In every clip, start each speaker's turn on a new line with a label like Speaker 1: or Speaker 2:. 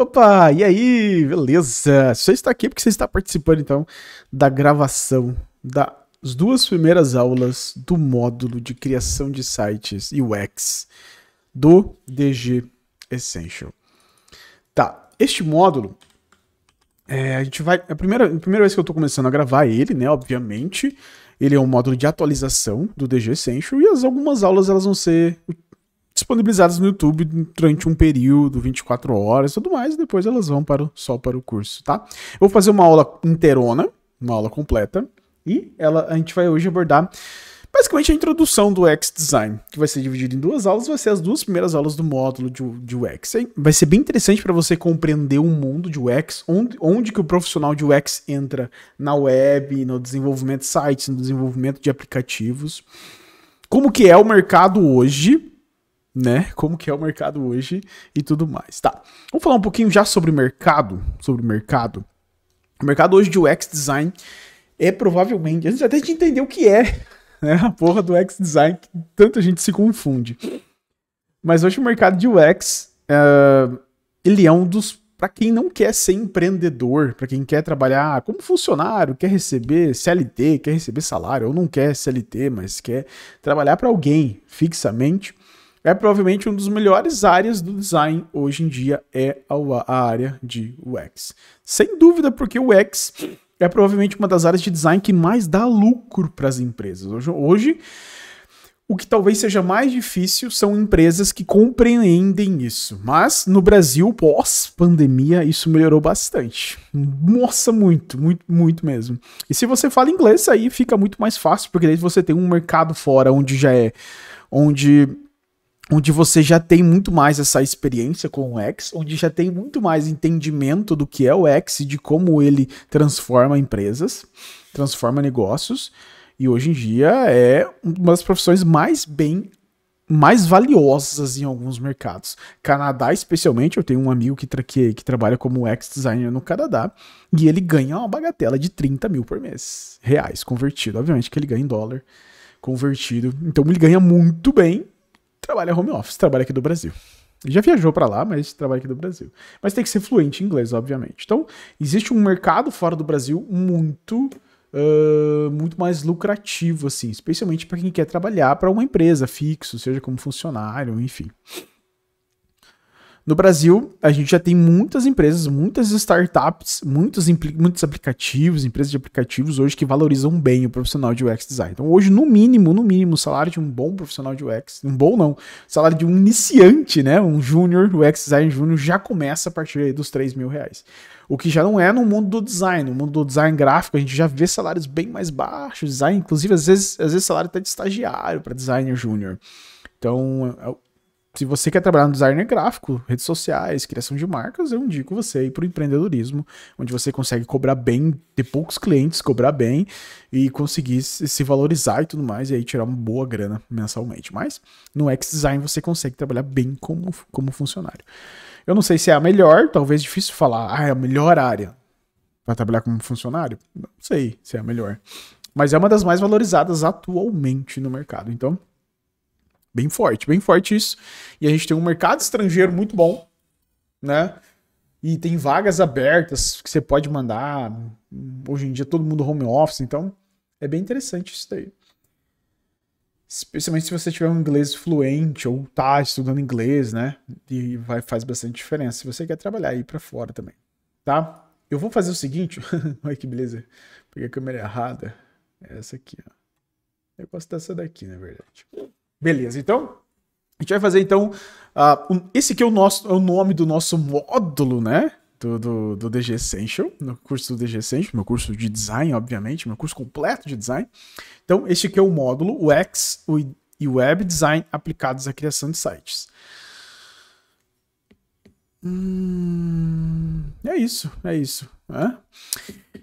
Speaker 1: Opa, e aí? Beleza? Você está aqui porque você está participando então da gravação das duas primeiras aulas do módulo de criação de sites e UX do DG Essential. Tá, este módulo é, a gente vai. É a primeira, a primeira vez que eu estou começando a gravar ele, né? Obviamente, ele é um módulo de atualização do DG Essential e as algumas aulas elas vão ser disponibilizadas no YouTube durante um período, 24 horas, tudo mais, e depois elas vão para o, só para o curso, tá? Eu vou fazer uma aula inteirona, uma aula completa, e ela a gente vai hoje abordar basicamente a introdução do UX Design, que vai ser dividido em duas aulas, vai ser as duas primeiras aulas do módulo de, de UX. Vai ser bem interessante para você compreender o mundo de UX, onde, onde que o profissional de UX entra na web, no desenvolvimento de sites, no desenvolvimento de aplicativos, como que é o mercado hoje, né? Como que é o mercado hoje e tudo mais. Tá. Vamos falar um pouquinho já sobre o mercado, sobre o mercado. O mercado hoje de UX design é provavelmente, a gente até de entender o que é, né? A porra do UX design, que tanta gente se confunde. Mas hoje o mercado de UX, uh, ele é um dos para quem não quer ser empreendedor, para quem quer trabalhar como funcionário, quer receber CLT, quer receber salário, ou não quer CLT, mas quer trabalhar para alguém fixamente, é provavelmente um dos melhores áreas do design hoje em dia é a, a área de UX. Sem dúvida, porque o UX é provavelmente uma das áreas de design que mais dá lucro para as empresas. Hoje, hoje, o que talvez seja mais difícil são empresas que compreendem isso. Mas no Brasil, pós-pandemia, isso melhorou bastante. Nossa, muito, muito, muito mesmo. E se você fala inglês, aí fica muito mais fácil, porque daí você tem um mercado fora onde já é. Onde onde você já tem muito mais essa experiência com o X, onde já tem muito mais entendimento do que é o X e de como ele transforma empresas, transforma negócios, e hoje em dia é uma das profissões mais bem mais valiosas em alguns mercados. Canadá, especialmente, eu tenho um amigo que, tra que, que trabalha como ex designer no Canadá e ele ganha uma bagatela de 30 mil por mês, reais, convertido. Obviamente que ele ganha em dólar convertido. Então ele ganha muito bem trabalha home office, trabalha aqui do Brasil. Já viajou para lá, mas trabalha aqui do Brasil. Mas tem que ser fluente em inglês, obviamente. Então, existe um mercado fora do Brasil muito Uh, muito mais lucrativo, assim, especialmente para quem quer trabalhar para uma empresa fixo, seja como funcionário, enfim. No Brasil, a gente já tem muitas empresas, muitas startups, muitos, muitos aplicativos, empresas de aplicativos hoje que valorizam bem o profissional de UX design. Então, hoje, no mínimo, no mínimo, o salário de um bom profissional de UX, um bom não, salário de um iniciante, né? Um júnior, UX design júnior, já começa a partir dos 3 mil reais. O que já não é no mundo do design. No mundo do design gráfico, a gente já vê salários bem mais baixos, design, inclusive, às vezes, às vezes salário até de estagiário para designer júnior. Então, é, se você quer trabalhar no designer gráfico, redes sociais, criação de marcas, eu indico você ir para o empreendedorismo, onde você consegue cobrar bem, ter poucos clientes, cobrar bem e conseguir se valorizar e tudo mais, e aí tirar uma boa grana mensalmente. Mas no X-Design você consegue trabalhar bem como, como funcionário. Eu não sei se é a melhor, talvez difícil falar, ah, é a melhor área para trabalhar como funcionário. Não sei se é a melhor. Mas é uma das mais valorizadas atualmente no mercado. Então, Bem forte, bem forte isso. E a gente tem um mercado estrangeiro muito bom, né? E tem vagas abertas que você pode mandar. Hoje em dia todo mundo home office, então é bem interessante isso daí. Especialmente se você tiver um inglês fluente ou tá estudando inglês, né? E vai, faz bastante diferença se você quer trabalhar aí para fora também, tá? Eu vou fazer o seguinte, olha que beleza, peguei a câmera errada, essa aqui, ó. Eu gosto dessa daqui, na verdade. Beleza, então a gente vai fazer então. Uh, um, esse que é o nosso é o nome do nosso módulo, né? Do, do, do, DG Essential, no curso do DG Essential, meu curso de design, obviamente, meu curso completo de design. Então, este aqui é o módulo UX e Web Design aplicados à criação de sites. Hum, é isso, é isso. Né?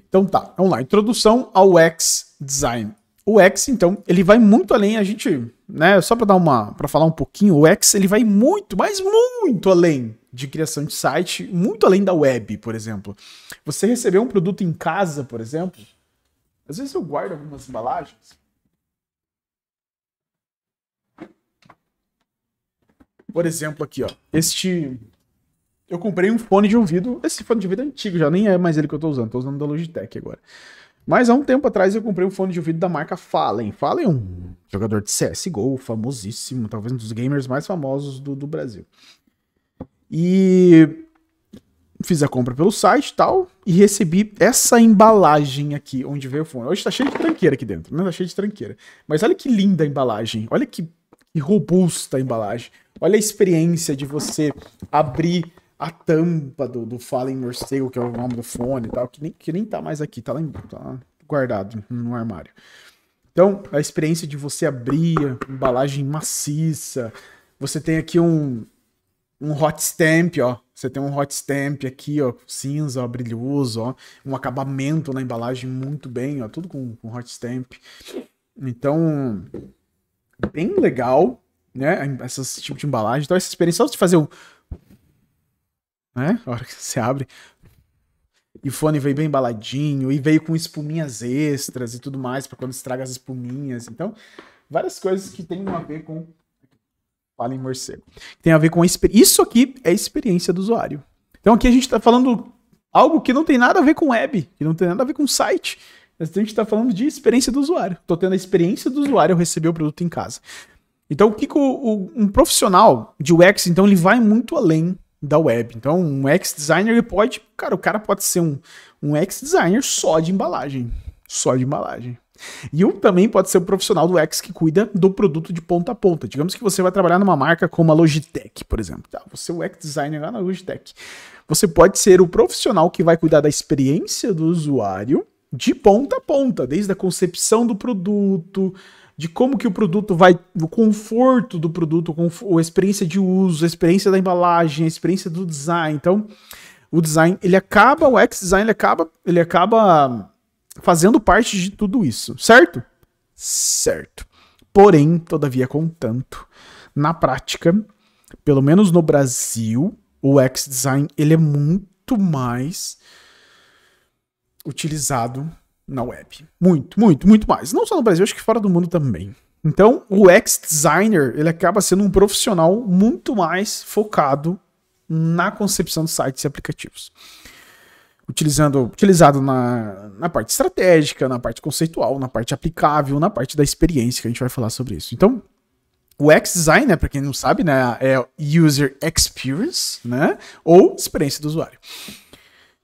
Speaker 1: Então tá, vamos lá. Introdução ao UX Design o X, então, ele vai muito além, a gente, né, só para dar uma, para falar um pouquinho, o X, ele vai muito, mas muito além de criação de site, muito além da web, por exemplo. Você recebeu um produto em casa, por exemplo, às vezes eu guardo algumas embalagens. Por exemplo, aqui, ó, este eu comprei um fone de ouvido, esse fone de ouvido é antigo, já nem é mais ele que eu tô usando, tô usando da Logitech agora. Mas há um tempo atrás eu comprei um fone de ouvido da marca Fallen. Fallen é um jogador de CSGO famosíssimo, talvez um dos gamers mais famosos do, do Brasil. E fiz a compra pelo site e tal, e recebi essa embalagem aqui, onde veio o fone. Hoje tá cheio de tranqueira aqui dentro, né? Tá cheio de tranqueira. Mas olha que linda a embalagem, olha que robusta a embalagem. Olha a experiência de você abrir a tampa do, do Fallen Morcego, que é o nome do fone e tal, que nem, que nem tá mais aqui, tá lá em, tá guardado no armário. Então, a experiência de você abrir, embalagem maciça, você tem aqui um, um hot stamp, ó. Você tem um hot stamp aqui, ó, cinza, ó, brilhoso, ó. Um acabamento na embalagem muito bem, ó, tudo com, com hot stamp. Então, bem legal, né? Essas tipo de embalagem. Então, essa experiência só de fazer um né? A hora que você abre. E o fone veio bem embaladinho, e veio com espuminhas extras e tudo mais, para quando estraga as espuminhas. Então, várias coisas que tem a ver com. Fala em morcego. Tem a ver com. A experiência. Isso aqui é experiência do usuário. Então, aqui a gente está falando algo que não tem nada a ver com web, que não tem nada a ver com site. mas A gente está falando de experiência do usuário. Estou tendo a experiência do usuário receber o produto em casa. Então, o que, que o, o, um profissional de UX, então, ele vai muito além da web. Então, um ex-designer pode, cara, o cara pode ser um, um ex-designer só de embalagem, só de embalagem. E o também pode ser o um profissional do ex que cuida do produto de ponta a ponta. Digamos que você vai trabalhar numa marca como a Logitech, por exemplo. Tá, você é o ex designer lá na Logitech. Você pode ser o profissional que vai cuidar da experiência do usuário de ponta a ponta, desde a concepção do produto, de como que o produto vai, o conforto do produto, a experiência de uso, a experiência da embalagem, a experiência do design. Então, o design, ele acaba, o x design ele acaba, ele acaba fazendo parte de tudo isso, certo? Certo. Porém, todavia, contanto, na prática, pelo menos no Brasil, o x design ele é muito mais utilizado na web. Muito, muito, muito mais. Não só no Brasil, acho que fora do mundo também. Então, o ex-designer, ele acaba sendo um profissional muito mais focado na concepção de sites e aplicativos. Utilizando, utilizado na, na parte estratégica, na parte conceitual, na parte aplicável, na parte da experiência, que a gente vai falar sobre isso. Então, o x designer para quem não sabe, né, é User Experience, né, ou experiência do usuário.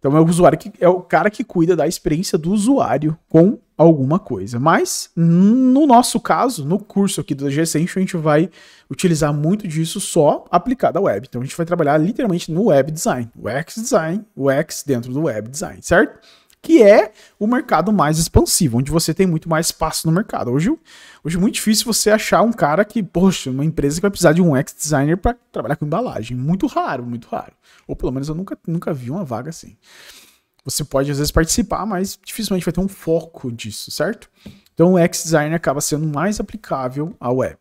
Speaker 1: Então é o usuário que é o cara que cuida da experiência do usuário com alguma coisa. Mas no nosso caso, no curso aqui do G-Essential, a gente vai utilizar muito disso só aplicado à web. Então a gente vai trabalhar literalmente no web design, UX design, UX dentro do web design, certo? que é o mercado mais expansivo, onde você tem muito mais espaço no mercado. Hoje, hoje é muito difícil você achar um cara que, poxa, uma empresa que vai precisar de um ex-designer para trabalhar com embalagem. Muito raro, muito raro. Ou pelo menos eu nunca, nunca vi uma vaga assim. Você pode às vezes participar, mas dificilmente vai ter um foco disso, certo? Então o ex-designer acaba sendo mais aplicável à web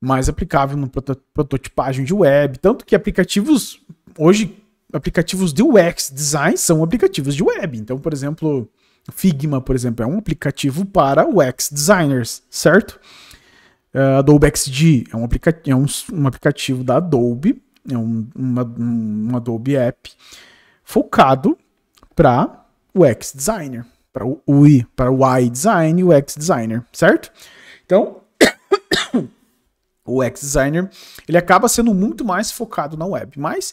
Speaker 1: mais aplicável no prototipagem de web, tanto que aplicativos hoje aplicativos de UX design são aplicativos de web. Então, por exemplo, Figma, por exemplo, é um aplicativo para UX designers, certo? Uh, Adobe XD é um, é um, um, aplicativo da Adobe, é um, uma, um Adobe App focado para UX designer, para o UI, para o UI design e UX designer, certo? Então, o UX designer ele acaba sendo muito mais focado na web, mas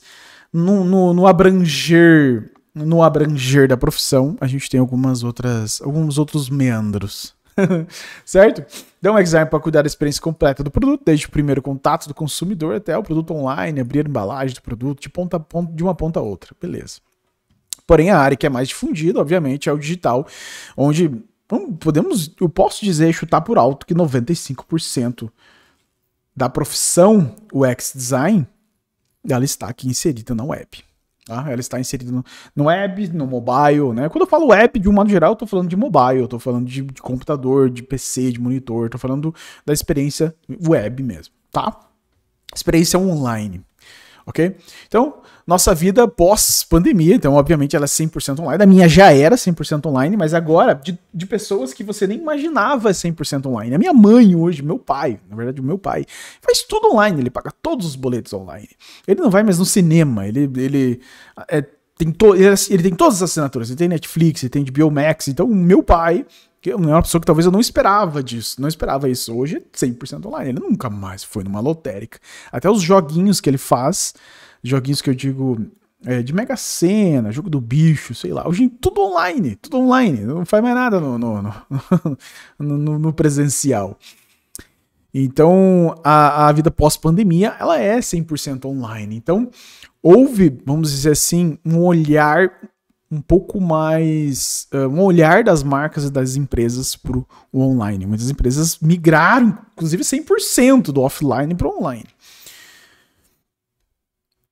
Speaker 1: no, no, no abranger no abranger da profissão, a gente tem algumas outras, alguns outros meandros. certo? Dá um exame para cuidar da experiência completa do produto, desde o primeiro contato do consumidor até o produto online, abrir a embalagem do produto de ponta a ponta, de uma ponta a outra. Beleza. Porém, a área que é mais difundida, obviamente, é o digital, onde hum, podemos, eu posso dizer, chutar por alto que 95% da profissão UX design ela está aqui inserida na web. Tá? Ela está inserida no, no web, no mobile, né? Quando eu falo web, de um modo geral, eu estou falando de mobile, eu estou falando de, de, computador, de PC, de monitor, estou falando da experiência web mesmo, tá? Experiência online ok? Então, nossa vida pós-pandemia, então, obviamente, ela é 100% online. A minha já era 100% online, mas agora, de, de, pessoas que você nem imaginava 100% online. A minha mãe hoje, meu pai, na verdade, o meu pai, faz tudo online, ele paga todos os boletos online. Ele não vai mais no cinema, ele, ele é, tem to, ele, ele tem todas as assinaturas, ele tem Netflix, ele tem HBO Max, então, meu pai porque eu é uma pessoa que talvez eu não esperava disso, não esperava isso. Hoje é 100% online, ele nunca mais foi numa lotérica. Até os joguinhos que ele faz, joguinhos que eu digo é, de Mega Sena, jogo do bicho, sei lá. Hoje tudo online, tudo online. Não faz mais nada no, no, no, no, no presencial. Então, a, a vida pós-pandemia, ela é 100% online. Então, houve, vamos dizer assim, um olhar um pouco mais eh, um olhar das marcas e das empresas para o online. Muitas empresas migraram, inclusive 100% do offline para o online.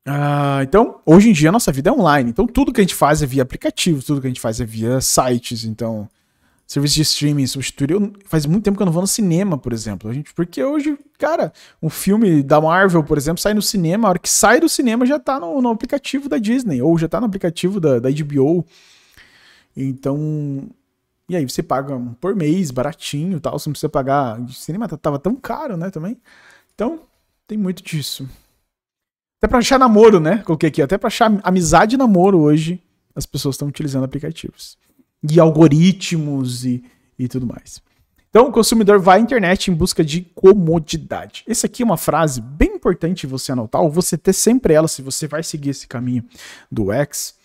Speaker 1: Ah, então, hoje em dia a nossa vida é online. Então, tudo que a gente faz é via aplicativos, tudo que a gente faz é via sites. Então, serviço de streaming substituir. Eu, faz muito tempo que eu não vou no cinema, por exemplo. A gente, porque hoje, cara, um filme da Marvel, por exemplo, sai no cinema, a hora que sai do cinema já tá no, no aplicativo da Disney, ou já tá no aplicativo da, da HBO. Então. E aí você paga por mês, baratinho tal. Você não precisa pagar. O cinema tá, tava tão caro, né, também. Então, tem muito disso. Até pra achar namoro, né? Coloquei aqui. Até pra achar amizade e namoro hoje, as pessoas estão utilizando aplicativos e algoritmos e, e tudo mais. Então, o consumidor vai à internet em busca de comodidade. Essa aqui é uma frase bem importante você anotar, ou você ter sempre ela se você vai seguir esse caminho do X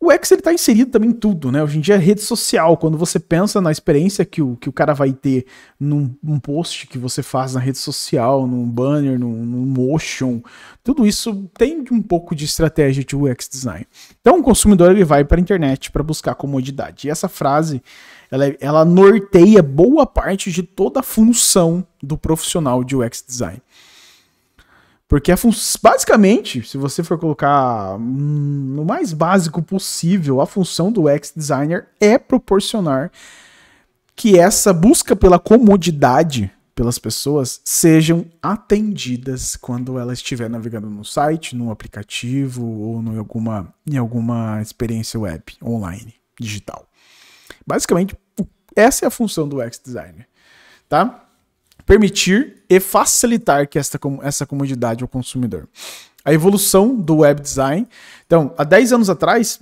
Speaker 1: o X ele tá inserido também em tudo, né? Hoje em dia é rede social. Quando você pensa na experiência que o, que o cara vai ter num, num post que você faz na rede social, num banner, num, num, motion, tudo isso tem um pouco de estratégia de UX design. Então o consumidor ele vai para a internet para buscar comodidade. E essa frase ela, é, ela norteia boa parte de toda a função do profissional de UX design. Porque a é basicamente, se você for colocar hum, no mais básico possível, a função do UX designer é proporcionar que essa busca pela comodidade pelas pessoas sejam atendidas quando ela estiver navegando no site, num aplicativo ou em alguma, em alguma experiência web, online, digital. Basicamente, essa é a função do UX designer, tá? permitir e facilitar que esta, essa comodidade ao consumidor. A evolução do web design. Então, há 10 anos atrás,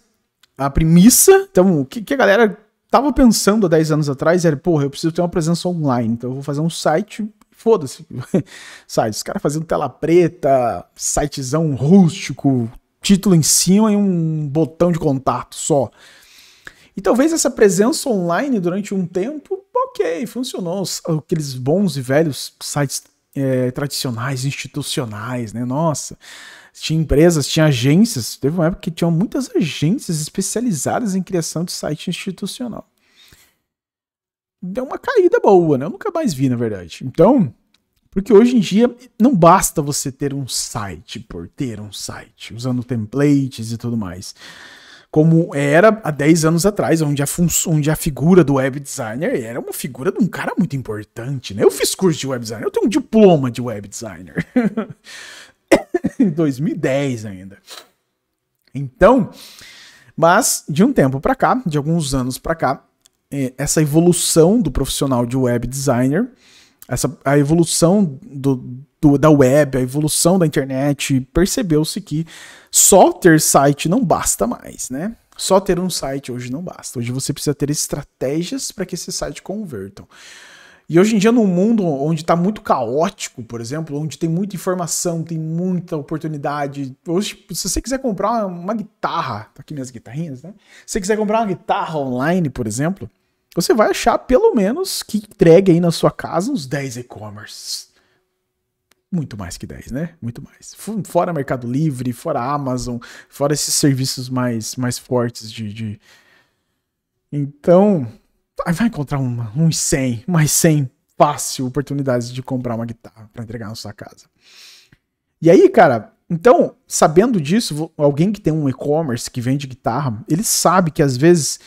Speaker 1: a premissa, então, o que, que a galera estava pensando há 10 anos atrás era, porra, eu preciso ter uma presença online, então eu vou fazer um site foda-se. Sites, os caras fazendo tela preta, sitezão rústico, título em cima e um botão de contato só. E talvez essa presença online durante um tempo, ok, funcionou. Aqueles bons e velhos sites é, tradicionais, institucionais, né? Nossa, tinha empresas, tinha agências. Teve uma época que tinham muitas agências especializadas em criação de site institucional. Deu uma caída boa, né? Eu nunca mais vi, na verdade. Então, porque hoje em dia não basta você ter um site por ter um site, usando templates e tudo mais como era há 10 anos atrás, onde a, onde a figura do web designer era uma figura de um cara muito importante, né? Eu fiz curso de web designer, eu tenho um diploma de web designer. em 2010 ainda. Então, mas de um tempo para cá, de alguns anos para cá, é, essa evolução do profissional de web designer, essa, a evolução do, do, da web, a evolução da internet, percebeu-se que só ter site não basta mais, né? Só ter um site hoje não basta. Hoje você precisa ter estratégias para que esse site convertam. E hoje em dia, num mundo onde está muito caótico, por exemplo, onde tem muita informação, tem muita oportunidade. Hoje, se você quiser comprar uma, guitarra, tá aqui minhas guitarrinhas, né? Se você quiser comprar uma guitarra online, por exemplo, você vai achar pelo menos que entregue aí na sua casa uns 10 e-commerce muito mais que 10, né? Muito mais. Fora Mercado Livre, fora Amazon, fora esses serviços mais, mais fortes de, de... Então, vai encontrar uma, uns 100, mais 100 fácil oportunidades de comprar uma guitarra para entregar na sua casa. E aí, cara, então, sabendo disso, alguém que tem um e-commerce que vende guitarra, ele sabe que às vezes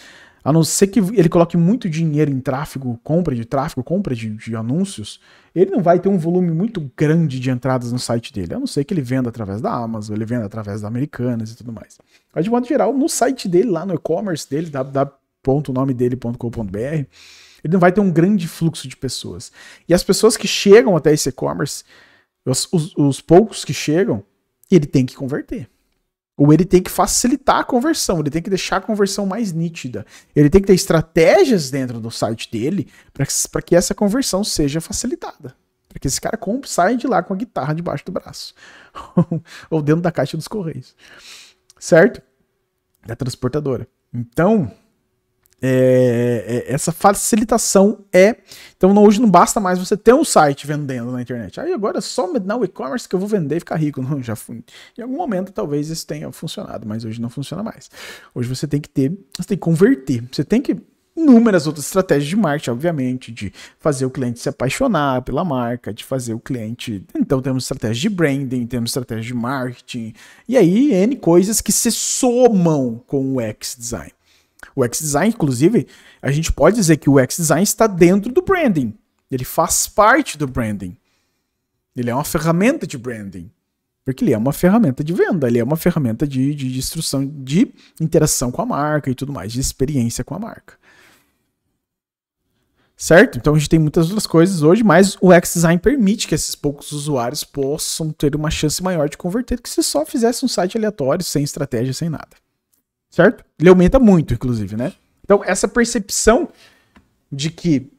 Speaker 1: a não ser que ele coloque muito dinheiro em tráfego, compra de tráfego, compra de, de, anúncios, ele não vai ter um volume muito grande de entradas no site dele. A não ser que ele venda através da Amazon, ele venda através da Americanas e tudo mais. Mas de modo geral, no site dele, lá no e-commerce dele, www.nomedele.com.br, ele não vai ter um grande fluxo de pessoas. E as pessoas que chegam até esse e-commerce, os, os, os poucos que chegam, ele tem que converter ou ele tem que facilitar a conversão, ele tem que deixar a conversão mais nítida. Ele tem que ter estratégias dentro do site dele para que essa conversão seja facilitada. Para que esse cara compre, saia de lá com a guitarra debaixo do braço. ou dentro da caixa dos correios. Certo? Da transportadora. Então, é, é, é, essa facilitação é. Então não, hoje não basta mais você ter um site vendendo na internet. Aí agora é só na e-commerce que eu vou vender e ficar rico. Não, já fui. Em algum momento talvez isso tenha funcionado, mas hoje não funciona mais. Hoje você tem que ter, você tem que converter, você tem que inúmeras outras estratégias de marketing, obviamente, de fazer o cliente se apaixonar pela marca, de fazer o cliente. Então temos estratégias de branding, temos estratégias de marketing, e aí N coisas que se somam com o X design. O X-Design, inclusive, a gente pode dizer que o X-Design está dentro do branding. Ele faz parte do branding. Ele é uma ferramenta de branding. Porque ele é uma ferramenta de venda, ele é uma ferramenta de, de, instrução, de interação com a marca e tudo mais, de experiência com a marca. Certo? Então a gente tem muitas outras coisas hoje, mas o X-Design permite que esses poucos usuários possam ter uma chance maior de converter do que se só fizesse um site aleatório, sem estratégia, sem nada certo? Ele aumenta muito, inclusive, né? Então, essa percepção de que.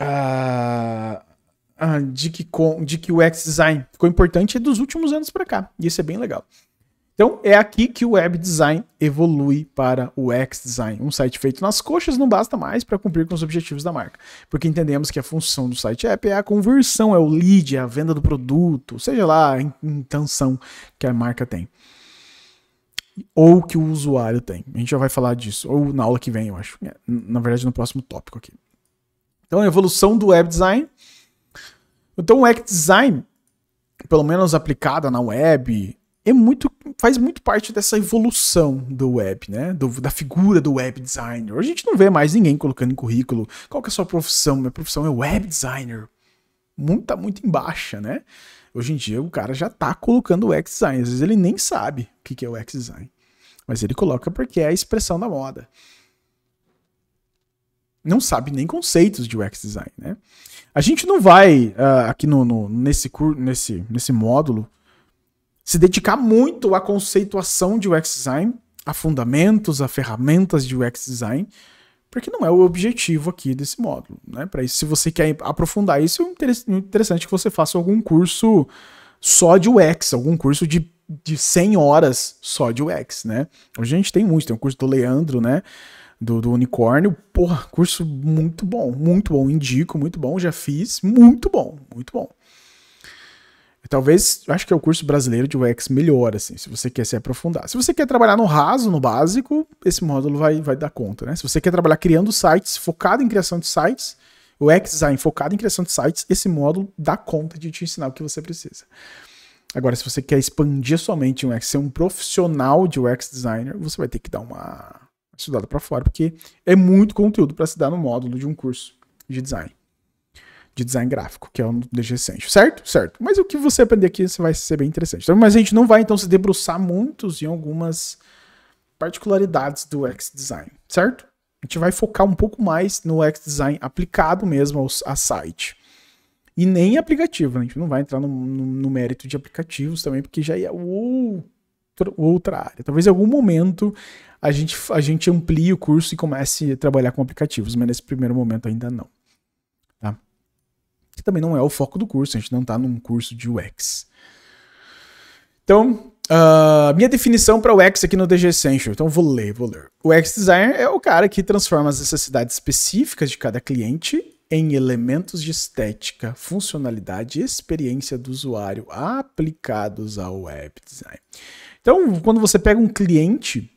Speaker 1: Uh, uh, de, que com, de que o X-Design ficou importante é dos últimos anos para cá. E isso é bem legal. Então, é aqui que o web design evolui para o X-Design. Um site feito nas coxas não basta mais para cumprir com os objetivos da marca, porque entendemos que a função do site app é a conversão, é o lead, é a venda do produto, seja lá a intenção que a marca tem ou que o usuário tem. A gente já vai falar disso, ou na aula que vem, eu acho. Na verdade, no próximo tópico aqui. Então, a evolução do web design. Então, o web design, pelo menos aplicada na web, é muito faz muito parte dessa evolução do web, né? Do, da figura do web designer. A gente não vê mais ninguém colocando em currículo qual que é a sua profissão. Minha profissão é web designer. Muito, tá muito em né? Hoje em dia o cara já tá colocando o X-Design. Às vezes ele nem sabe o que, é o X-Design. Mas ele coloca porque é a expressão da moda. Não sabe nem conceitos de UX design, né? A gente não vai uh, aqui no, no nesse, nesse, nesse módulo se dedicar muito à conceituação de UX design, a fundamentos, a ferramentas de UX design, porque não é o objetivo aqui desse módulo. Né? Para isso, se você quer aprofundar isso, é interessante que você faça algum curso só de UX, algum curso de, de 100 horas só de UX, né? Hoje a gente tem muito, tem o curso do Leandro, né? Do, do Unicórnio, porra, curso muito bom, muito bom, indico, muito bom, já fiz, muito bom, muito bom. Talvez, acho que é o curso brasileiro de UX melhor, assim, se você quer se aprofundar. Se você quer trabalhar no raso, no básico, esse módulo vai, vai dar conta, né? Se você quer trabalhar criando sites, focado em criação de sites, o UX Design focado em criação de sites, esse módulo dá conta de te ensinar o que você precisa. Agora, se você quer expandir somente um UX, ser um profissional de UX Designer, você vai ter que dar uma estudada para fora, porque é muito conteúdo para se dar no módulo de um curso de design de design gráfico, que é um DG Essential, certo? Certo. Mas o que você aprender aqui vai ser bem interessante. Então, mas a gente não vai, então, se debruçar muitos em algumas particularidades do X-Design, certo? A gente vai focar um pouco mais no X-Design aplicado mesmo aos, a site. E nem aplicativo, né? a gente não vai entrar no, no, no mérito de aplicativos também, porque já é outro, outra área. Talvez em algum momento a gente, a gente amplie o curso e comece a trabalhar com aplicativos, mas nesse primeiro momento ainda não que também não é o foco do curso, a gente não está num curso de UX. Então, Uh, minha definição para o UX aqui no DG Essential. Então vou ler, vou ler. O UX designer é o cara que transforma as necessidades específicas de cada cliente em elementos de estética, funcionalidade e experiência do usuário aplicados ao web design. Então, quando você pega um cliente,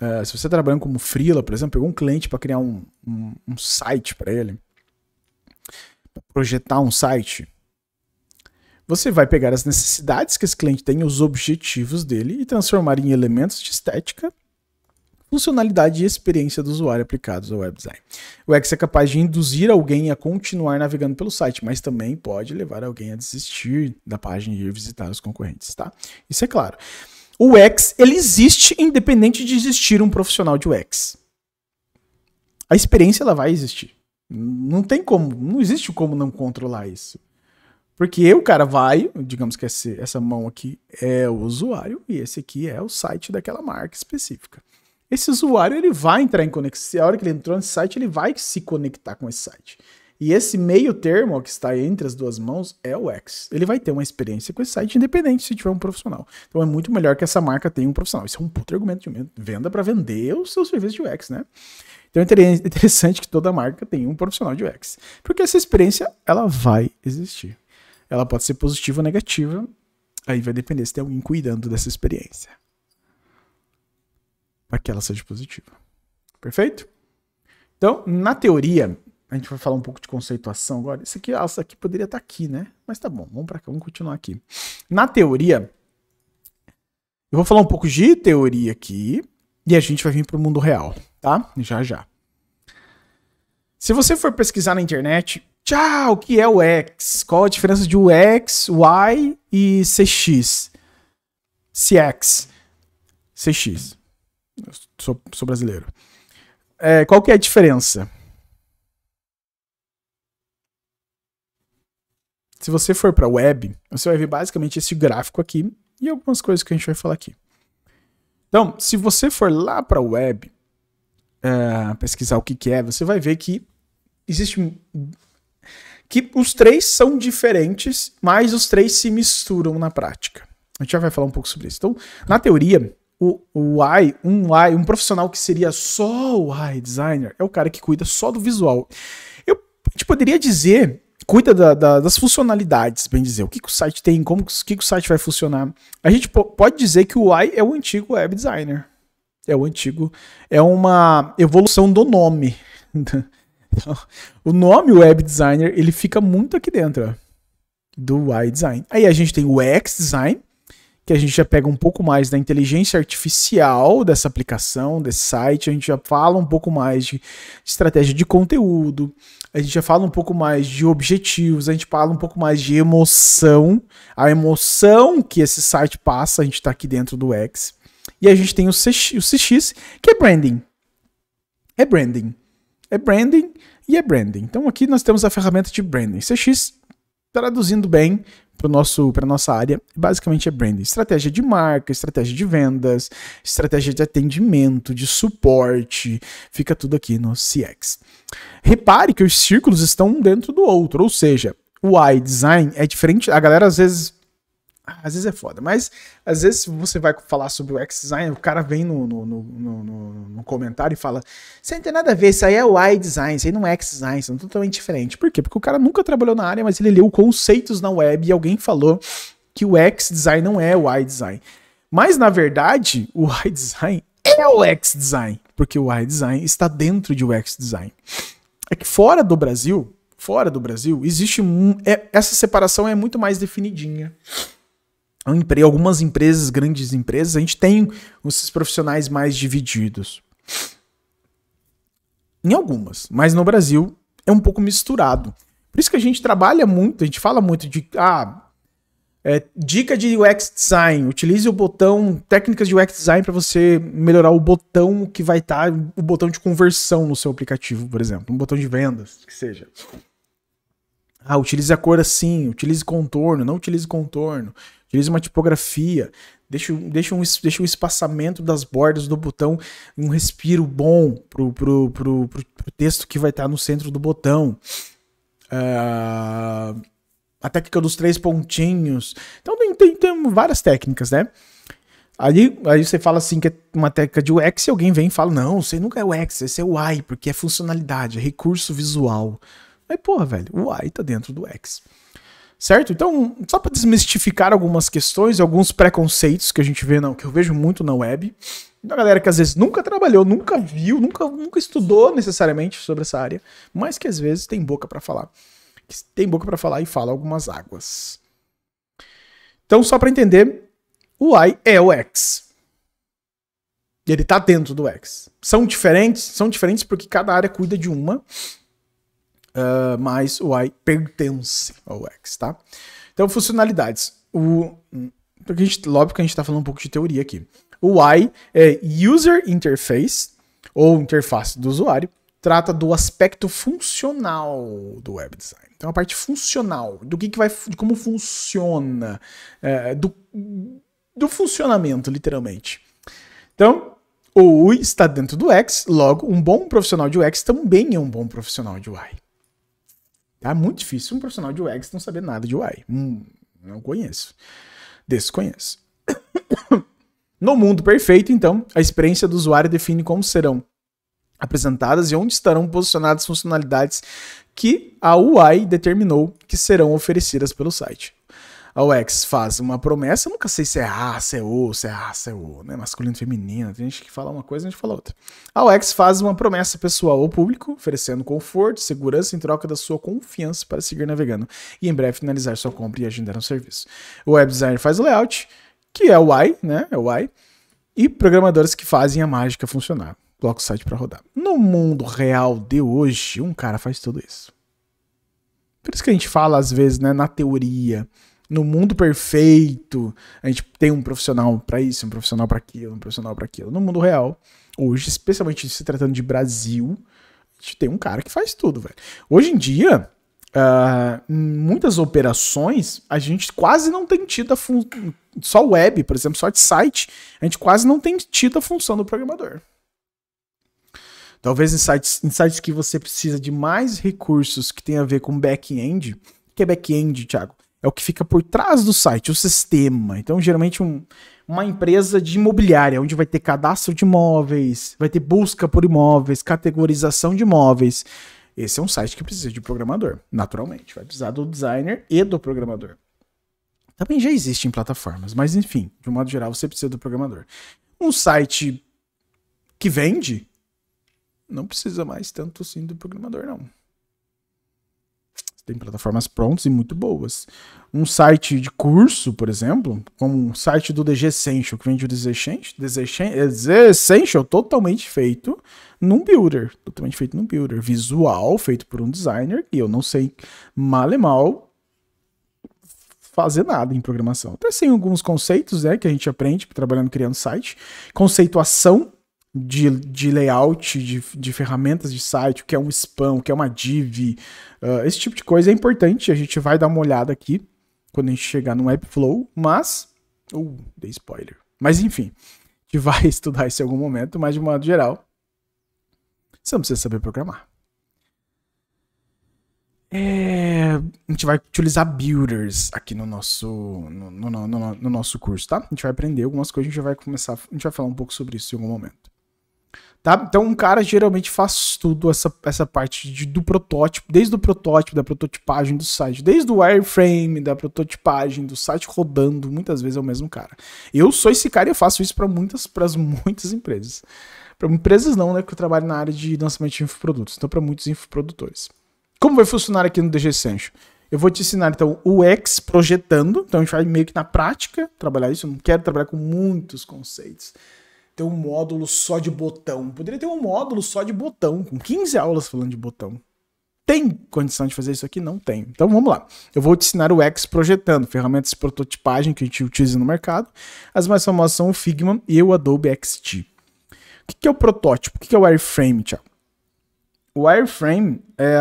Speaker 1: uh, se você está trabalhando como freela, por exemplo, pegou um cliente para criar um, um, um site para ele, projetar um site, você vai pegar as necessidades que esse cliente tem, os objetivos dele e transformar em elementos de estética, funcionalidade e experiência do usuário aplicados ao web design. O X é capaz de induzir alguém a continuar navegando pelo site, mas também pode levar alguém a desistir da página e ir visitar os concorrentes, tá? Isso é claro. O X ele existe independente de existir um profissional de UX. A experiência ela vai existir. Não tem como, não existe como não controlar isso. Porque o cara vai, digamos que esse, essa mão aqui é o usuário e esse aqui é o site daquela marca específica. Esse usuário ele vai entrar em conexão, a hora que ele entrou nesse site, ele vai se conectar com esse site. E esse meio termo que está entre as duas mãos é o X. Ele vai ter uma experiência com esse site independente se tiver um profissional. Então é muito melhor que essa marca tenha um profissional. Isso é um puto argumento de venda para vender o seu serviço de UX, né? Então é interessante que toda marca tenha um profissional de UX, porque essa experiência ela vai existir. Ela pode ser positiva ou negativa, aí vai depender se tem alguém cuidando dessa experiência. Para que ela seja positiva. Perfeito? Então, na teoria, a gente vai falar um pouco de conceituação agora. Isso aqui, essa aqui poderia estar tá aqui, né? Mas tá bom, vamos para cá, vamos continuar aqui. Na teoria, eu vou falar um pouco de teoria aqui, e a gente vai vir para o mundo real, tá? Já já. Se você for pesquisar na internet, tchau, o que é o X? Qual a diferença de UX, Y e CX? CX. CX. Eu sou, sou brasileiro. É, qual que é a diferença? Se você for para web, você vai ver basicamente esse gráfico aqui e algumas coisas que a gente vai falar aqui. Então, se você for lá para a web uh, pesquisar o que, que é, você vai ver que existe que os três são diferentes, mas os três se misturam na prática. A gente já vai falar um pouco sobre isso. Então, na teoria, o, o UI, um UI, um profissional que seria só o UI designer, é o cara que cuida só do visual. Eu, a gente poderia dizer cuida da, da, das funcionalidades, bem dizer, o que, que o site tem, como o que, que o site vai funcionar. A gente pode dizer que o UI é o antigo web designer. É o antigo, é uma evolução do nome. Então, o nome web designer, ele fica muito aqui dentro ó, do UI design. Aí a gente tem o UX design, que a gente já pega um pouco mais da inteligência artificial dessa aplicação, desse site, a gente já fala um pouco mais de estratégia de conteúdo, a gente já fala um pouco mais de objetivos, a gente fala um pouco mais de emoção, a emoção que esse site passa, a gente está aqui dentro do X. E a gente tem o CX, o CX, que é branding. É branding. É branding e é branding. Então aqui nós temos a ferramenta de branding. CX traduzindo bem para nosso para nossa área, basicamente é branding, estratégia de marca, estratégia de vendas, estratégia de atendimento, de suporte, fica tudo aqui no CX. Repare que os círculos estão um dentro do outro, ou seja, o UI design é diferente, a galera às vezes às vezes é foda, mas às vezes você vai falar sobre o X-Design, o cara vem no, no, no, no, comentário e fala: Você não tem nada a ver, isso aí é o Y-Design, isso aí não é X-Design, isso é totalmente diferente. Por quê? Porque o cara nunca trabalhou na área, mas ele leu conceitos na web e alguém falou que o X-Design não é o Y-Design. Mas na verdade, o Y-Design é o X-Design, porque o Y-Design está dentro de X-Design. É que fora do Brasil, fora do Brasil, existe. Um, é, essa separação é muito mais definidinha algumas empresas, grandes empresas, a gente tem esses profissionais mais divididos. Em algumas, mas no Brasil é um pouco misturado. Por isso que a gente trabalha muito, a gente fala muito de ah, é, dica de UX design, utilize o botão técnicas de UX design para você melhorar o botão que vai estar tá, o botão de conversão no seu aplicativo, por exemplo, um botão de vendas, que seja. Ah, utilize a cor assim, utilize contorno, não utilize contorno Utilize uma tipografia, deixa, deixa, um, deixa um espaçamento das bordas do botão, um respiro bom pro, pro, pro, pro, pro texto que vai estar tá no centro do botão. Uh, a técnica dos três pontinhos. Então tem, tem, tem várias técnicas, né? Aí aí você fala assim que é uma técnica de UX e alguém vem e fala: não, você nunca é UX, esse é UI, porque é funcionalidade, é recurso visual. Aí, porra, velho, o UI tá dentro do UX certo? Então, só para desmistificar algumas questões, alguns preconceitos que a gente vê, não, que eu vejo muito na web, da galera que às vezes nunca trabalhou, nunca viu, nunca, nunca estudou necessariamente sobre essa área, mas que às vezes tem boca para falar. Tem boca para falar e fala algumas águas. Então, só para entender, o I é o X. Ele está dentro do X. São diferentes, são diferentes porque cada área cuida de uma uh, ah, mas o UI pertence ao X, tá? Então, funcionalidades. O, hum, porque a gente, lógico que a gente está falando um pouco de teoria aqui. O UI é User Interface, ou interface do usuário, trata do aspecto funcional do web design. Então, a parte funcional, do que, que vai, de como funciona, é, do, do funcionamento, literalmente. Então, o UI está dentro do X, logo, um bom profissional de UX também é um bom profissional de UI. Tá muito difícil um profissional de UX não saber nada de UI. Hum, não conheço. Desconheço. no mundo perfeito, então, a experiência do usuário define como serão apresentadas e onde estarão posicionadas funcionalidades que a UI determinou que serão oferecidas pelo site a UX faz uma promessa, nunca sei se é A, se é O, se é A, se é O, né? Masculino e feminino, tem gente que fala uma coisa e a gente fala outra. A UX faz uma promessa pessoal ao público, oferecendo conforto, segurança em troca da sua confiança para seguir navegando e em breve finalizar sua compra e agendar um serviço. O web designer faz o layout, que é o Y, né? É o Y. E programadores que fazem a mágica funcionar. bloco o site para rodar. No mundo real de hoje, um cara faz tudo isso. Por isso que a gente fala, às vezes, né, na teoria, no mundo perfeito, a gente tem um profissional para isso, um profissional para aquilo, um profissional para aquilo. No mundo real, hoje, especialmente se tratando de Brasil, a gente tem um cara que faz tudo, velho. Hoje em dia, uh, muitas operações, a gente quase não tem tido a fun... só web, por exemplo, só de site, a gente quase não tem tido a função do programador. Talvez em sites, em sites que você precisa de mais recursos que tem a ver com back-end. O que é back-end, Thiago? É o que fica por trás do site, o sistema. Então, geralmente, um, uma empresa de imobiliária, onde vai ter cadastro de imóveis, vai ter busca por imóveis, categorização de imóveis. Esse é um site que precisa de programador, naturalmente. Vai precisar do designer e do programador. Também já existe em plataformas, mas enfim, de um modo geral, você precisa do programador. Um site que vende não precisa mais tanto assim do programador, não. Tem plataformas prontas e muito boas. Um site de curso, por exemplo, como o site do DG Essential, que vende o DG é, Essential, totalmente feito num builder. Totalmente feito num builder. Visual, feito por um designer, e eu não sei mal e mal fazer nada em programação. Até sem alguns conceitos, né, que a gente aprende trabalhando criando site. Conceituação de, de layout, de, de ferramentas de site, o que é um spam, o que é uma div, uh, esse tipo de coisa é importante. A gente vai dar uma olhada aqui quando a gente chegar no Webflow, mas. Uh, dei spoiler. Mas enfim, a gente vai estudar isso em algum momento, mas de modo geral, você não precisa saber programar. É, a gente vai utilizar builders aqui no nosso, no, no, no, no, nosso curso, tá? A gente vai aprender algumas coisas, a gente vai começar, a gente vai falar um pouco sobre isso em algum momento. Tá? Então, um cara geralmente faz tudo essa, essa parte de, do protótipo, desde o protótipo, da prototipagem do site, desde o wireframe, da prototipagem, do site rodando, muitas vezes é o mesmo cara. Eu sou esse cara e eu faço isso para muitas, para muitas empresas. Para empresas não, né? que eu trabalho na área de lançamento de infoprodutos, então para muitos infoprodutores. Como vai funcionar aqui no DG Sancho? Eu vou te ensinar, então, o X projetando. Então, a gente vai meio que na prática trabalhar isso. Eu não quero trabalhar com muitos conceitos ter um módulo só de botão. Poderia ter um módulo só de botão, com 15 aulas falando de botão. Tem condição de fazer isso aqui? Não tem. Então vamos lá. Eu vou te ensinar o X projetando, ferramentas de prototipagem que a gente utiliza no mercado. As mais famosas são o Figma e o Adobe XT. O que é o protótipo? O que é o wireframe, Thiago? O wireframe é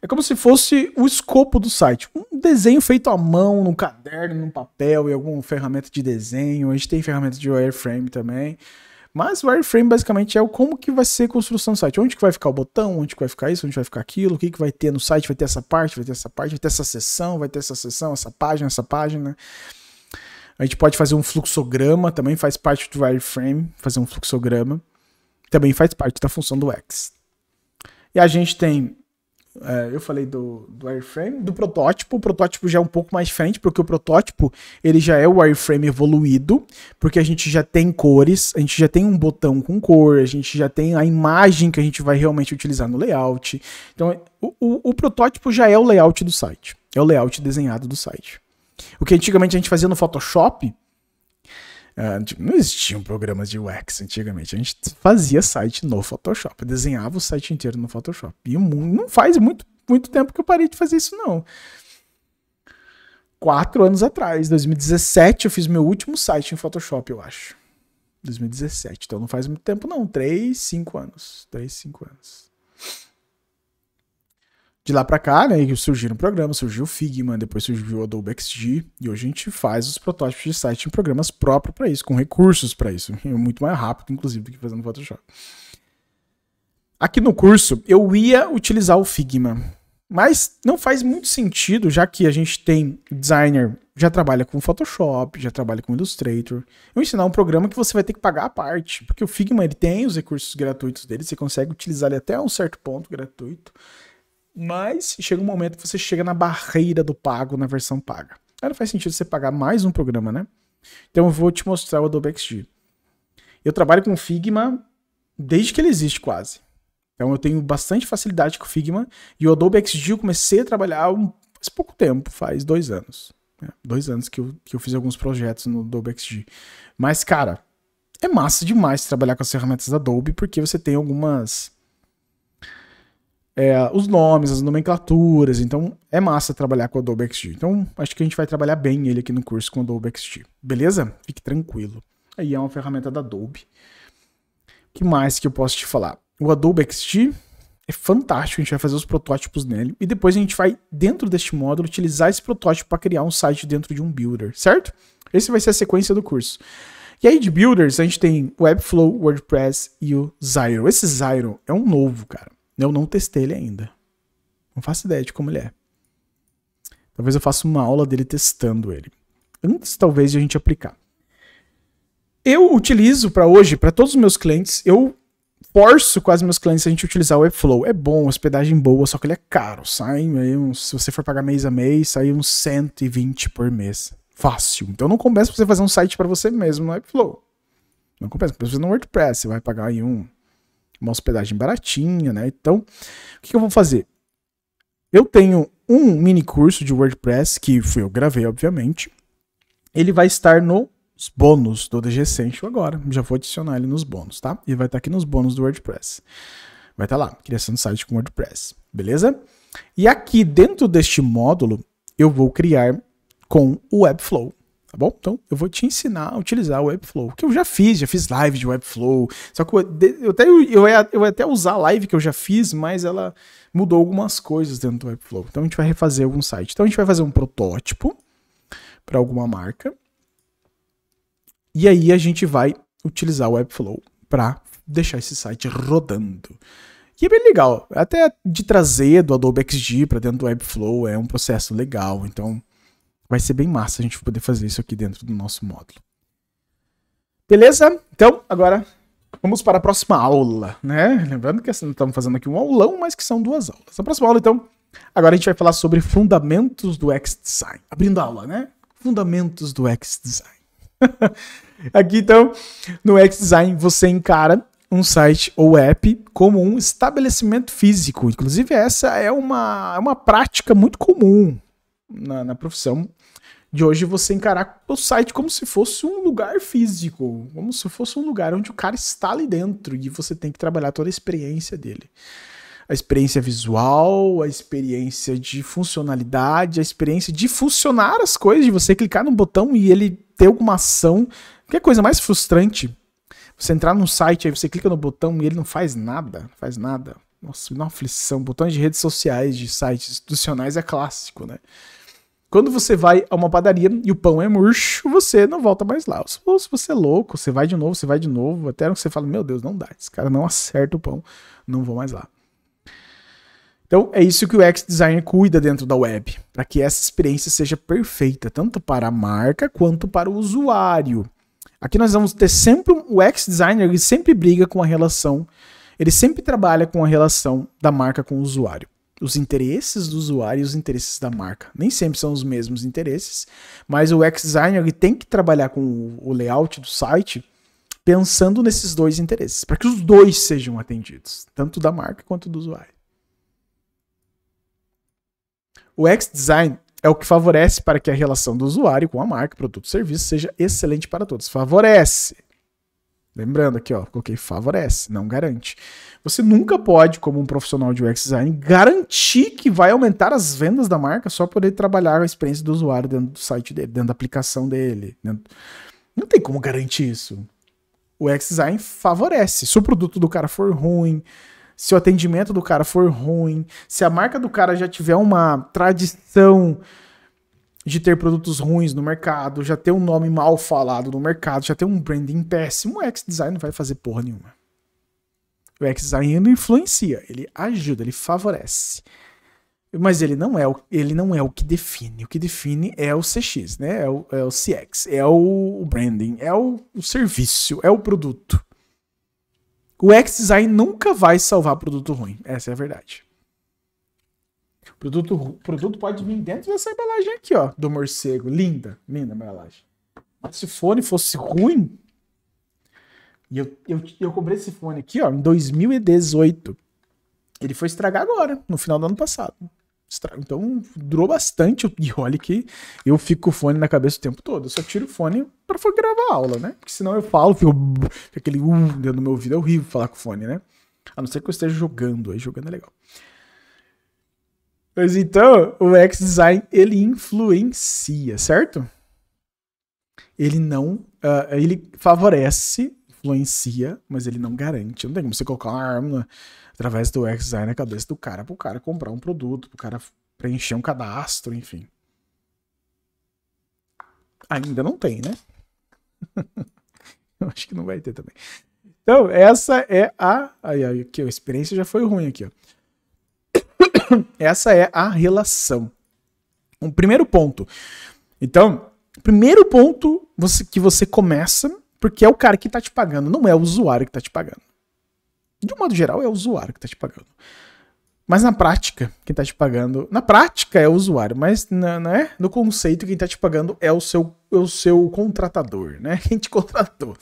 Speaker 1: é como se fosse o escopo do site. Um desenho feito à mão, num caderno, num papel, e alguma ferramenta de desenho. A gente tem ferramentas de wireframe também. Mas wireframe basicamente é o como que vai ser a construção do site. Onde que vai ficar o botão, onde que vai ficar isso, onde vai ficar aquilo, o que, que vai ter no site, vai ter essa parte, vai ter essa parte, vai ter essa seção, vai ter essa seção, essa página, essa página. A gente pode fazer um fluxograma, também faz parte do wireframe, fazer um fluxograma. Também faz parte da função do X. E a gente tem é, eu falei do, do wireframe, do protótipo. O protótipo já é um pouco mais frente, porque o protótipo ele já é o wireframe evoluído, porque a gente já tem cores, a gente já tem um botão com cor, a gente já tem a imagem que a gente vai realmente utilizar no layout. Então, o, o, o protótipo já é o layout do site, é o layout desenhado do site. O que antigamente a gente fazia no Photoshop, tipo, não existiam programas de UX antigamente. A gente fazia site no Photoshop, desenhava o site inteiro no Photoshop. E não faz muito, muito tempo que eu parei de fazer isso, não. Quatro anos atrás, 2017, eu fiz meu último site em Photoshop, eu acho. 2017, então não faz muito tempo, não. Três, cinco anos. Três, cinco anos de lá para cá, né, surgiram programas, surgiu o Figma, depois surgiu o Adobe XD, e hoje a gente faz os protótipos de site em programas próprios para isso, com recursos para isso, muito mais rápido, inclusive, do que fazendo Photoshop. Aqui no curso, eu ia utilizar o Figma, mas não faz muito sentido, já que a gente tem designer já trabalha com Photoshop, já trabalha com Illustrator. Eu ensinar um programa que você vai ter que pagar a parte, porque o Figma ele tem os recursos gratuitos dele, você consegue utilizar ele até um certo ponto gratuito. Mas chega um momento que você chega na barreira do pago na versão paga. Aí não faz sentido você pagar mais um programa, né? Então eu vou te mostrar o Adobe XD. Eu trabalho com Figma desde que ele existe quase. Então eu tenho bastante facilidade com o Figma e o Adobe XD eu comecei a trabalhar um, faz pouco tempo, faz dois anos. É, dois anos que eu, que eu fiz alguns projetos no Adobe XD. Mas, cara, é massa demais trabalhar com as ferramentas da Adobe porque você tem algumas é, os nomes, as nomenclaturas. Então, é massa trabalhar com o Adobe XD. Então, acho que a gente vai trabalhar bem ele aqui no curso com o Adobe XD. Beleza? Fique tranquilo. Aí é uma ferramenta da Adobe. O que mais que eu posso te falar? O Adobe XD é fantástico, a gente vai fazer os protótipos nele e depois a gente vai, dentro deste módulo, utilizar esse protótipo para criar um site dentro de um builder, certo? Esse vai ser a sequência do curso. E aí de builders, a gente tem Webflow, WordPress e o Zyro. Esse Zyro é um novo, cara. Eu não testei ele ainda. Não faço ideia de como ele é. Talvez eu faça uma aula dele testando ele. Antes, talvez, de a gente aplicar. Eu utilizo para hoje, para todos os meus clientes, eu forço quase meus clientes a gente utilizar o Webflow. É bom, hospedagem boa, só que ele é caro. Sai, se você for pagar mês a mês, sai uns 120 por mês. Fácil. Então não compensa você fazer um site para você mesmo no Webflow. Não compensa, fazer no WordPress, você vai pagar aí um uma hospedagem baratinha, né? Então, o que, eu vou fazer? Eu tenho um mini curso de WordPress que fui eu gravei, obviamente. Ele vai estar nos bônus do DG Essential agora. Já vou adicionar ele nos bônus, tá? E vai estar aqui nos bônus do WordPress. Vai estar lá, criação de site com WordPress, beleza? E aqui dentro deste módulo, eu vou criar com o Webflow bom? Então eu vou te ensinar a utilizar o Webflow, que eu já fiz, já fiz live de Webflow, só que eu, até, eu, eu, eu até usar a live que eu já fiz, mas ela mudou algumas coisas dentro do Webflow. Então a gente vai refazer algum site. Então a gente vai fazer um protótipo para alguma marca, e aí a gente vai utilizar o Webflow para deixar esse site rodando. E é bem legal. Até de trazer do Adobe XD para dentro do Webflow é um processo legal. Então, Vai ser bem massa a gente poder fazer isso aqui dentro do nosso módulo. Beleza? Então, agora vamos para a próxima aula, né? Lembrando que estamos fazendo aqui um aulão, mas que são duas aulas. A próxima aula, então, agora a gente vai falar sobre fundamentos do X-Design. Abrindo a aula, né? Fundamentos do X-Design. aqui, então, no X-Design você encara um site ou app como um estabelecimento físico. Inclusive, essa é uma, é uma prática muito comum na, na profissão de hoje você encarar o site como se fosse um lugar físico, como se fosse um lugar onde o cara está ali dentro e você tem que trabalhar toda a experiência dele. A experiência visual, a experiência de funcionalidade, a experiência de funcionar as coisas, de você clicar num botão e ele ter alguma ação. Que é coisa mais frustrante. Você entrar num site, aí você clica no botão e ele não faz nada, não faz nada. Nossa, me dá uma aflição. Botões de redes sociais, de sites institucionais é clássico, né? Quando você vai a uma padaria e o pão é murcho, você não volta mais lá. Ou se você é louco, você vai de novo, você vai de novo, até que você fala, meu Deus, não dá, esse cara não acerta o pão, não vou mais lá. Então é isso que o x Designer cuida dentro da web, para que essa experiência seja perfeita, tanto para a marca quanto para o usuário. Aqui nós vamos ter sempre o x Designer, ele sempre briga com a relação, ele sempre trabalha com a relação da marca com o usuário os interesses do usuário e os interesses da marca. Nem sempre são os mesmos interesses, mas o ex designer tem que trabalhar com o layout do site pensando nesses dois interesses, para que os dois sejam atendidos, tanto da marca quanto do usuário. O ex design é o que favorece para que a relação do usuário com a marca, produto ou serviço seja excelente para todos. Favorece. Lembrando aqui, ó, coloquei favorece, não garante. Você nunca pode, como um profissional de UX design, garantir que vai aumentar as vendas da marca só por ele trabalhar a experiência do usuário dentro do site dele, dentro da aplicação dele. Dentro... Não tem como garantir isso. O UX design favorece. Se o produto do cara for ruim, se o atendimento do cara for ruim, se a marca do cara já tiver uma tradição de ter produtos ruins no mercado, já ter um nome mal falado no mercado, já ter um branding péssimo, o X-Design não vai fazer porra nenhuma. O X-Design não influencia, ele ajuda, ele favorece. Mas ele não é o, ele não é o que define. O que define é o CX, né? É o, é o CX, é o, branding, é o, o serviço, é o produto. O X-Design nunca vai salvar produto ruim. Essa é a verdade. O produto, produto pode vir dentro dessa embalagem aqui, ó, do morcego. Linda, linda embalagem. Mas se o fone fosse ruim. E eu, eu, eu comprei esse fone aqui, ó, em 2018. Ele foi estragar agora, no final do ano passado. Então durou bastante. E olha que eu fico com o fone na cabeça o tempo todo. Eu só tiro o fone para gravar aula, né? Porque senão eu falo, fico aquele uh, dentro do meu ouvido. É horrível falar com o fone, né? A não ser que eu esteja jogando. Aí jogando é legal. Mas então, o X-Design, ele influencia, certo? Ele não, uh, ele favorece, influencia, mas ele não garante. Não tem como você colocar uma arma através do X-Design na cabeça do cara, para o cara comprar um produto, para o cara preencher um cadastro, enfim. Ainda não tem, né? Eu acho que não vai ter também. Então, essa é a. Aí, aqui, a experiência já foi ruim aqui, ó. Essa é a relação. Um primeiro ponto. Então, primeiro ponto você, que você começa, porque é o cara que está te pagando, não é o usuário que está te pagando. De um modo geral, é o usuário que está te pagando. Mas na prática, quem está te pagando. Na prática é o usuário, mas na, né, né, no conceito, quem está te pagando é o seu, é o seu contratador, né? Quem te contratou.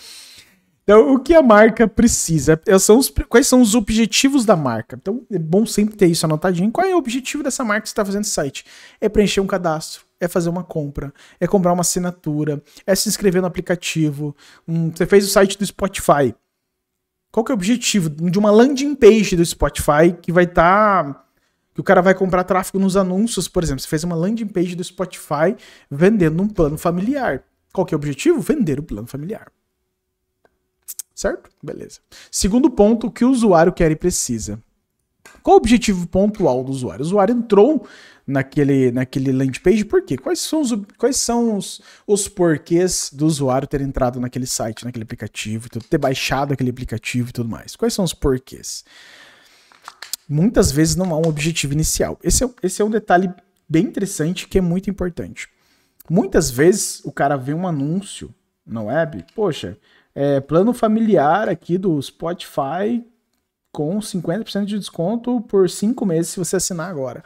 Speaker 1: Então, o que a marca precisa? São os, quais são os objetivos da marca? Então, é bom sempre ter isso anotadinho. Qual é o objetivo dessa marca que está fazendo esse site? É preencher um cadastro, é fazer uma compra, é comprar uma assinatura, é se inscrever no aplicativo. Um, você fez o site do Spotify. Qual que é o objetivo de uma landing page do Spotify que vai estar. Tá, que o cara vai comprar tráfego nos anúncios, por exemplo. Você fez uma landing page do Spotify vendendo um plano familiar. Qual que é o objetivo? Vender o plano familiar. Certo? Beleza. Segundo ponto, o que o usuário quer e precisa. Qual o objetivo pontual do usuário? O usuário entrou naquele, naquele landing page, por quê? Quais são, os, quais são os, os porquês do usuário ter entrado naquele site, naquele aplicativo, ter baixado aquele aplicativo e tudo mais? Quais são os porquês? Muitas vezes não há um objetivo inicial. Esse é, esse é um detalhe bem interessante que é muito importante. Muitas vezes o cara vê um anúncio na web, poxa, é, plano familiar aqui do Spotify com 50% de desconto por 5 meses se você assinar agora.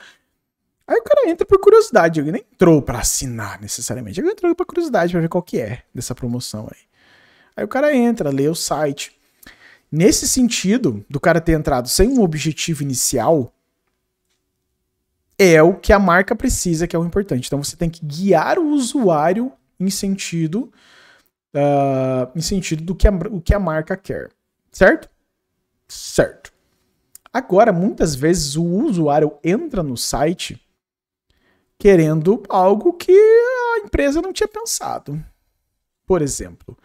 Speaker 1: Aí o cara entra por curiosidade, ele nem entrou para assinar necessariamente, ele entrou por curiosidade para ver qual que é dessa promoção aí. Aí o cara entra, lê o site. Nesse sentido, do cara ter entrado sem um objetivo inicial, é o que a marca precisa, que é o importante. Então você tem que guiar o usuário em sentido uh, em sentido do que a, o que a marca quer, certo? Certo. Agora, muitas vezes o usuário entra no site querendo algo que a empresa não tinha pensado. Por exemplo,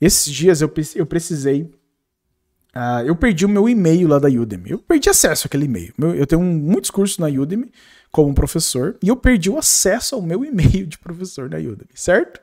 Speaker 1: esses dias eu, eu precisei. Uh, eu perdi o meu e-mail lá da Udemy. Eu perdi acesso àquele e-mail. Eu tenho muitos cursos na Udemy como professor e eu perdi o acesso ao meu e-mail de professor da Udemy, certo?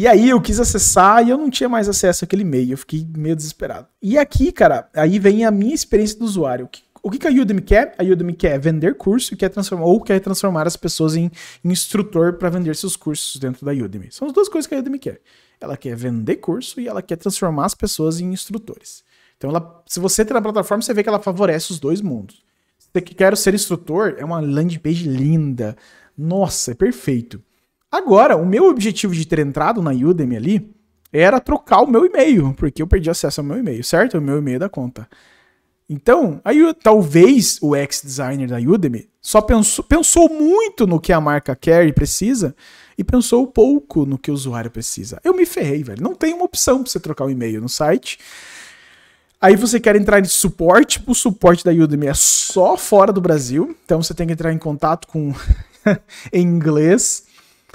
Speaker 1: E aí eu quis acessar e eu não tinha mais acesso àquele e-mail, eu fiquei meio desesperado. E aqui, cara, aí vem a minha experiência do usuário. O que, que a Udemy quer? A Udemy quer vender curso e quer transformar, ou quer transformar as pessoas em, em instrutor para vender seus cursos dentro da Udemy. São as duas coisas que a Udemy quer. Ela quer vender curso e ela quer transformar as pessoas em instrutores. Então, ela, se você entra na plataforma, você vê que ela favorece os dois mundos. Se você quer ser instrutor, é uma landing page linda. Nossa, é perfeito. Agora, o meu objetivo de ter entrado na Udemy ali era trocar o meu e-mail, porque eu perdi acesso ao meu e-mail, certo? O meu e-mail da conta. Então, aí talvez o ex-designer da Udemy só pensou, pensou muito no que a marca quer e precisa e pensou pouco no que o usuário precisa. Eu me ferrei, velho. Não tem uma opção para você trocar o um e-mail no site. Aí você quer entrar em suporte, o suporte da Udemy é só fora do Brasil, então você tem que entrar em contato com em inglês.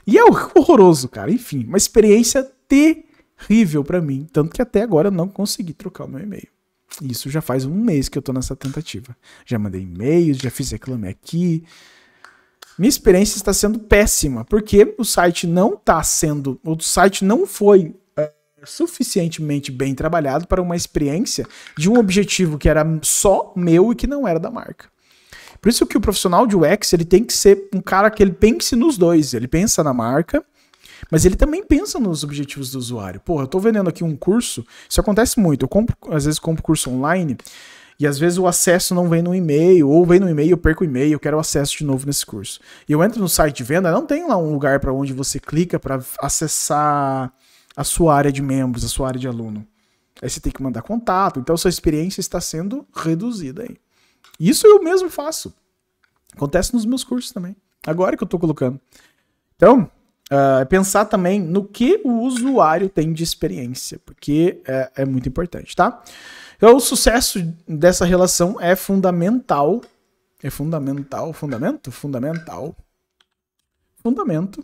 Speaker 1: E é horroroso, cara. Enfim, uma experiência terrível para mim. Tanto que até agora eu não consegui trocar o meu e-mail. Isso já faz um mês que eu tô nessa tentativa. Já mandei e-mails, já fiz reclame aqui. Minha experiência está sendo péssima, porque o site não está sendo, o site não foi eh, suficientemente bem trabalhado para uma experiência de um objetivo que era só meu e que não era da marca. Por isso que o profissional de UX, ele tem que ser um cara que ele pense nos dois. Ele pensa na marca, mas ele também pensa nos objetivos do usuário. Porra, eu estou vendendo aqui um curso, isso acontece muito. Eu compro, às vezes compro curso online e às vezes o acesso não vem no e-mail, ou vem no e-mail, eu perco o e-mail, eu quero acesso de novo nesse curso. E eu entro no site de venda, não tem lá um lugar para onde você clica para acessar a sua área de membros, a sua área de aluno. Aí você tem que mandar contato, então sua experiência está sendo reduzida aí. Isso eu mesmo faço. Acontece nos meus cursos também. Agora que eu estou colocando. Então, uh, pensar também no que o usuário tem de experiência, porque é, é muito importante, tá? Então, o sucesso dessa relação é fundamental. É fundamental, fundamento? Fundamental. Fundamento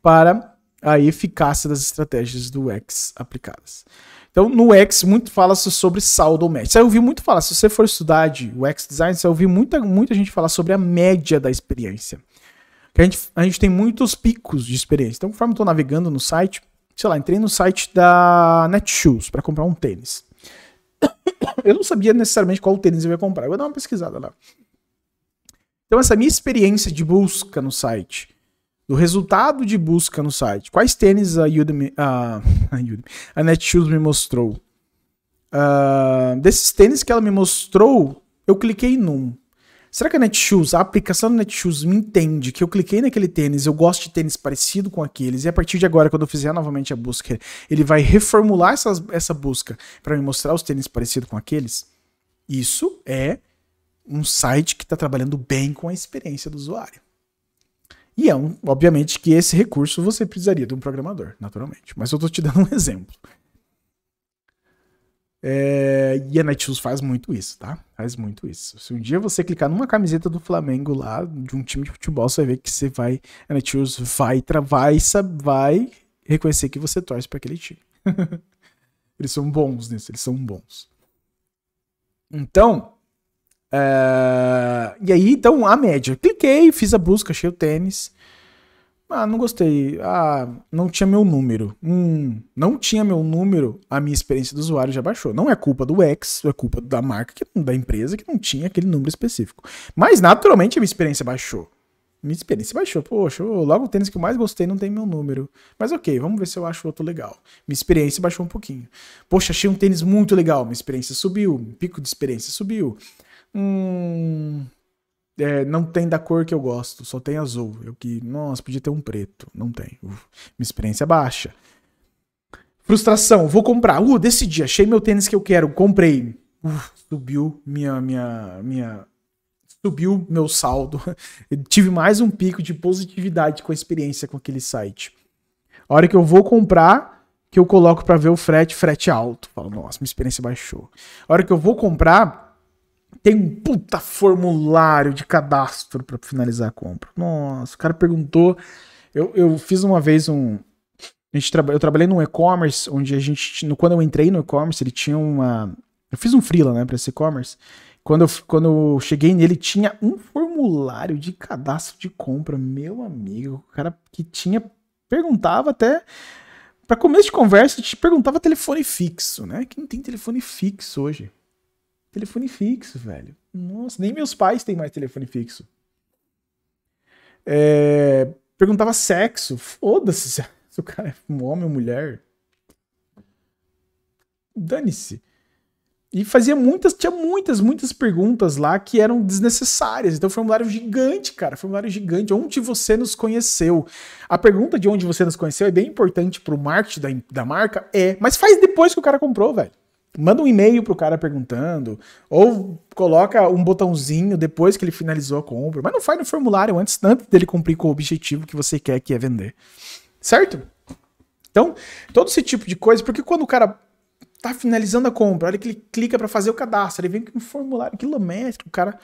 Speaker 1: para a eficácia das estratégias do X aplicadas. Então, no X, muito fala-se sobre saldo médio. Você ouviu muito falar, se você for estudar de UX Design, você ouviu muita, muita gente falar sobre a média da experiência. A gente, a gente tem muitos picos de experiência. Então, conforme eu estou navegando no site, sei lá, entrei no site da Netshoes para comprar um tênis. eu não sabia necessariamente qual tênis eu ia comprar. Eu vou dar uma pesquisada lá. Então, essa minha experiência de busca no site do resultado de busca no site. Quais tênis a Udemy, a, a Netshoes me mostrou? Uh, desses tênis que ela me mostrou, eu cliquei num. Será que a Netshoes, a aplicação da Netshoes me entende que eu cliquei naquele tênis, eu gosto de tênis parecido com aqueles, e a partir de agora, quando eu fizer novamente a busca, ele vai reformular essa busca para me mostrar os tênis parecidos com aqueles? Isso é um site que está trabalhando bem com a experiência do usuário. E é um, obviamente que esse recurso você precisaria de um programador, naturalmente. Mas eu estou te dando um exemplo. É, e a Netshoes faz muito isso, tá? Faz muito isso. Se um dia você clicar numa camiseta do Flamengo lá, de um time de futebol, você vai ver que você vai. A Netshoes vai, vai, vai reconhecer que você torce para aquele time. eles são bons nisso, eles são bons. Então, Uh, e aí, então, a média. Cliquei, fiz a busca, achei o tênis. Ah, não gostei. Ah, não tinha meu número. Hum, não tinha meu número, a minha experiência do usuário já baixou. Não é culpa do X, é culpa da marca, que, da empresa, que não tinha aquele número específico. Mas, naturalmente, a minha experiência baixou. Minha experiência baixou. Poxa, logo o tênis que eu mais gostei não tem meu número. Mas ok, vamos ver se eu acho outro legal. Minha experiência baixou um pouquinho. Poxa, achei um tênis muito legal. Minha experiência subiu. Pico de experiência subiu. Hum. É, não tem da cor que eu gosto, só tem azul. Eu que, nossa, podia ter um preto. Não tem. Uf, minha experiência é baixa. Frustração, vou comprar. Uh, decidi, achei meu tênis que eu quero, comprei. Uf, subiu minha, minha, minha. Subiu meu saldo. Eu tive mais um pico de positividade com a experiência com aquele site. A hora que eu vou comprar, que eu coloco para ver o frete, frete alto. Falo, nossa, minha experiência baixou. A hora que eu vou comprar, tem um puta formulário de cadastro para finalizar a compra. Nossa, o cara perguntou. Eu, eu fiz uma vez um. A gente traba, eu trabalhei no e-commerce, onde a gente. No, quando eu entrei no e-commerce, ele tinha uma. Eu fiz um freela, né, para esse e-commerce. Quando eu, quando eu cheguei nele, tinha um formulário de cadastro de compra, meu amigo. O cara que tinha. Perguntava até. Para começo de conversa, te perguntava telefone fixo, né? Que não tem telefone fixo hoje. Telefone fixo, velho. Nossa, nem meus pais têm mais telefone fixo. É, perguntava sexo. Foda-se se o cara é um homem ou mulher. Dane-se. E fazia muitas, tinha muitas, muitas perguntas lá que eram desnecessárias. Então, formulário gigante, cara. Formulário gigante. Onde você nos conheceu? A pergunta de onde você nos conheceu é bem importante pro marketing da, da marca? É. Mas faz depois que o cara comprou, velho manda um e-mail pro cara perguntando, ou coloca um botãozinho depois que ele finalizou a compra, mas não faz no formulário antes, antes dele cumprir com o objetivo que você quer que é vender. Certo? Então, todo esse tipo de coisa, porque quando o cara tá finalizando a compra, olha que ele clica para fazer o cadastro, ele vem com um formulário quilométrico, o cara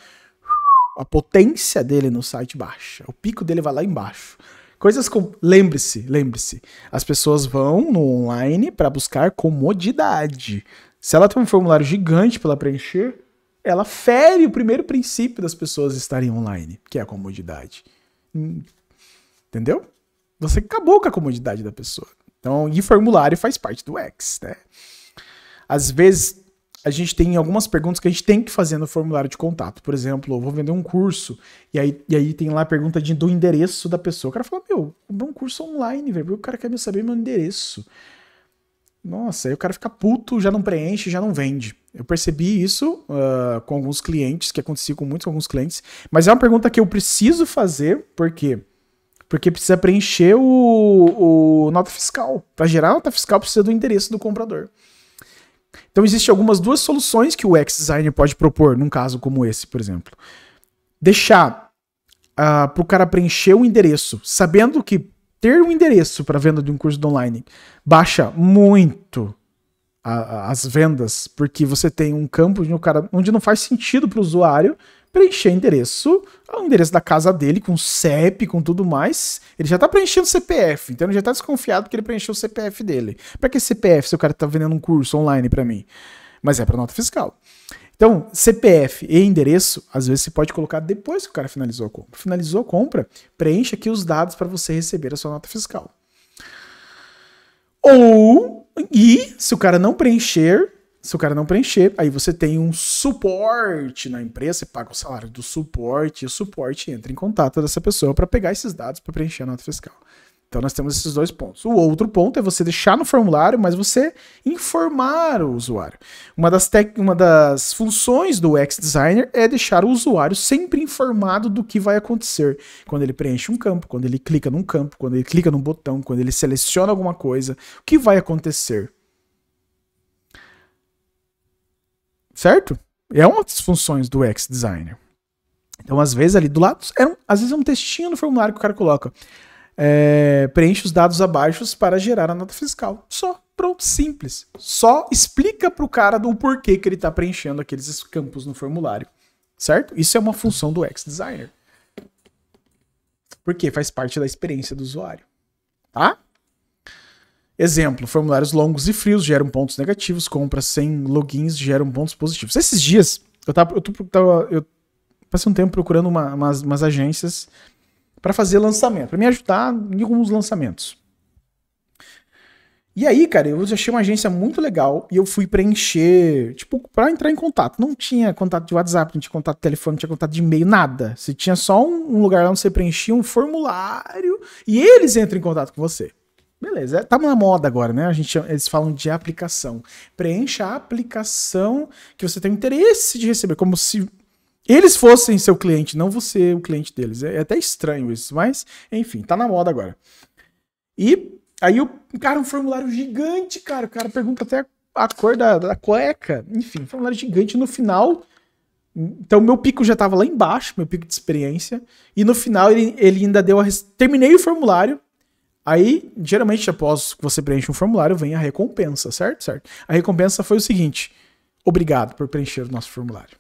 Speaker 1: a potência dele no site baixa, o pico dele vai lá embaixo. Coisas com. Lembre-se, lembre-se. As pessoas vão no online para buscar comodidade. Se ela tem um formulário gigante para preencher, ela fere o primeiro princípio das pessoas estarem online, que é a comodidade. Hum, entendeu? Você acabou com a comodidade da pessoa. Então, e formulário faz parte do X, né? Às vezes, a gente tem algumas perguntas que a gente tem que fazer no formulário de contato. Por exemplo, eu vou vender um curso, e aí, e aí tem lá a pergunta de, do endereço da pessoa. O cara fala, meu, comprei um curso online, velho, o cara quer me saber meu endereço. Nossa, aí o cara fica puto, já não preenche, já não vende. Eu percebi isso uh, com alguns clientes, que acontecia com muitos com alguns clientes, mas é uma pergunta que eu preciso fazer, por quê? Porque precisa preencher o, o nota fiscal. Para gerar nota fiscal, precisa do endereço do comprador. Então, existem algumas duas soluções que o x designer pode propor num caso como esse, por exemplo. Deixar uh, ah, para o cara preencher o endereço, sabendo que ter um endereço para venda de um curso online baixa muito a, a, as vendas, porque você tem um campo um cara, onde não faz sentido para o usuário preencher endereço, é o endereço da casa dele, com CEP, com tudo mais. Ele já está preenchendo CPF, então ele já está desconfiado que ele preencheu o CPF dele. Para que CPF se o cara está vendendo um curso online para mim? Mas é para nota fiscal. Então, CPF e endereço, às vezes você pode colocar depois que o cara finalizou a compra. Finalizou a compra, preencha aqui os dados para você receber a sua nota fiscal. Ou, e se o cara não preencher, se o cara não preencher, aí você tem um suporte na empresa, você paga o salário do suporte, e o suporte entra em contato dessa pessoa para pegar esses dados para preencher a nota fiscal. Então nós temos esses dois pontos. O outro ponto é você deixar no formulário, mas você informar o usuário. Uma das, tec... uma das funções do UX Designer é deixar o usuário sempre informado do que vai acontecer. Quando ele preenche um campo, quando ele clica num campo, quando ele clica num botão, quando ele seleciona alguma coisa, o que vai acontecer. Certo? É uma das funções do UX Designer. Então, às vezes, ali do lado, é um, às vezes é um textinho no formulário que o cara coloca é, preenche os dados abaixo para gerar a nota fiscal. Só. Pronto, simples. Só explica para o cara do porquê que ele está preenchendo aqueles campos no formulário. Certo? Isso é uma função do X-Designer. Porque faz parte da experiência do usuário. Tá? Exemplo, formulários longos e frios geram pontos negativos, compras sem logins geram pontos positivos. Esses dias, eu tava, eu, tava, eu passei um tempo procurando uma, umas, umas agências para fazer lançamento, para me ajudar em alguns lançamentos. E aí, cara, eu achei uma agência muito legal e eu fui preencher, tipo, para entrar em contato. Não tinha contato de WhatsApp, não tinha contato de telefone, não tinha contato de e-mail, nada. Você tinha só um, lugar lá onde você preenchia um formulário e eles entram em contato com você. Beleza, é, tá na moda agora, né? A gente, eles falam de aplicação. Preencha a aplicação que você tem interesse de receber, como se eles fossem seu cliente, não você o cliente deles. É, é até estranho isso, mas enfim, tá na moda agora. E aí o cara, um formulário gigante, cara. O cara pergunta até a cor da, da cueca. Enfim, formulário gigante. No final, então meu pico já tava lá embaixo, meu pico de experiência. E no final ele, ele ainda deu a. Terminei o formulário. Aí, geralmente, após que você preenche um formulário, vem a recompensa, certo? Certo. A recompensa foi o seguinte: obrigado por preencher o nosso formulário.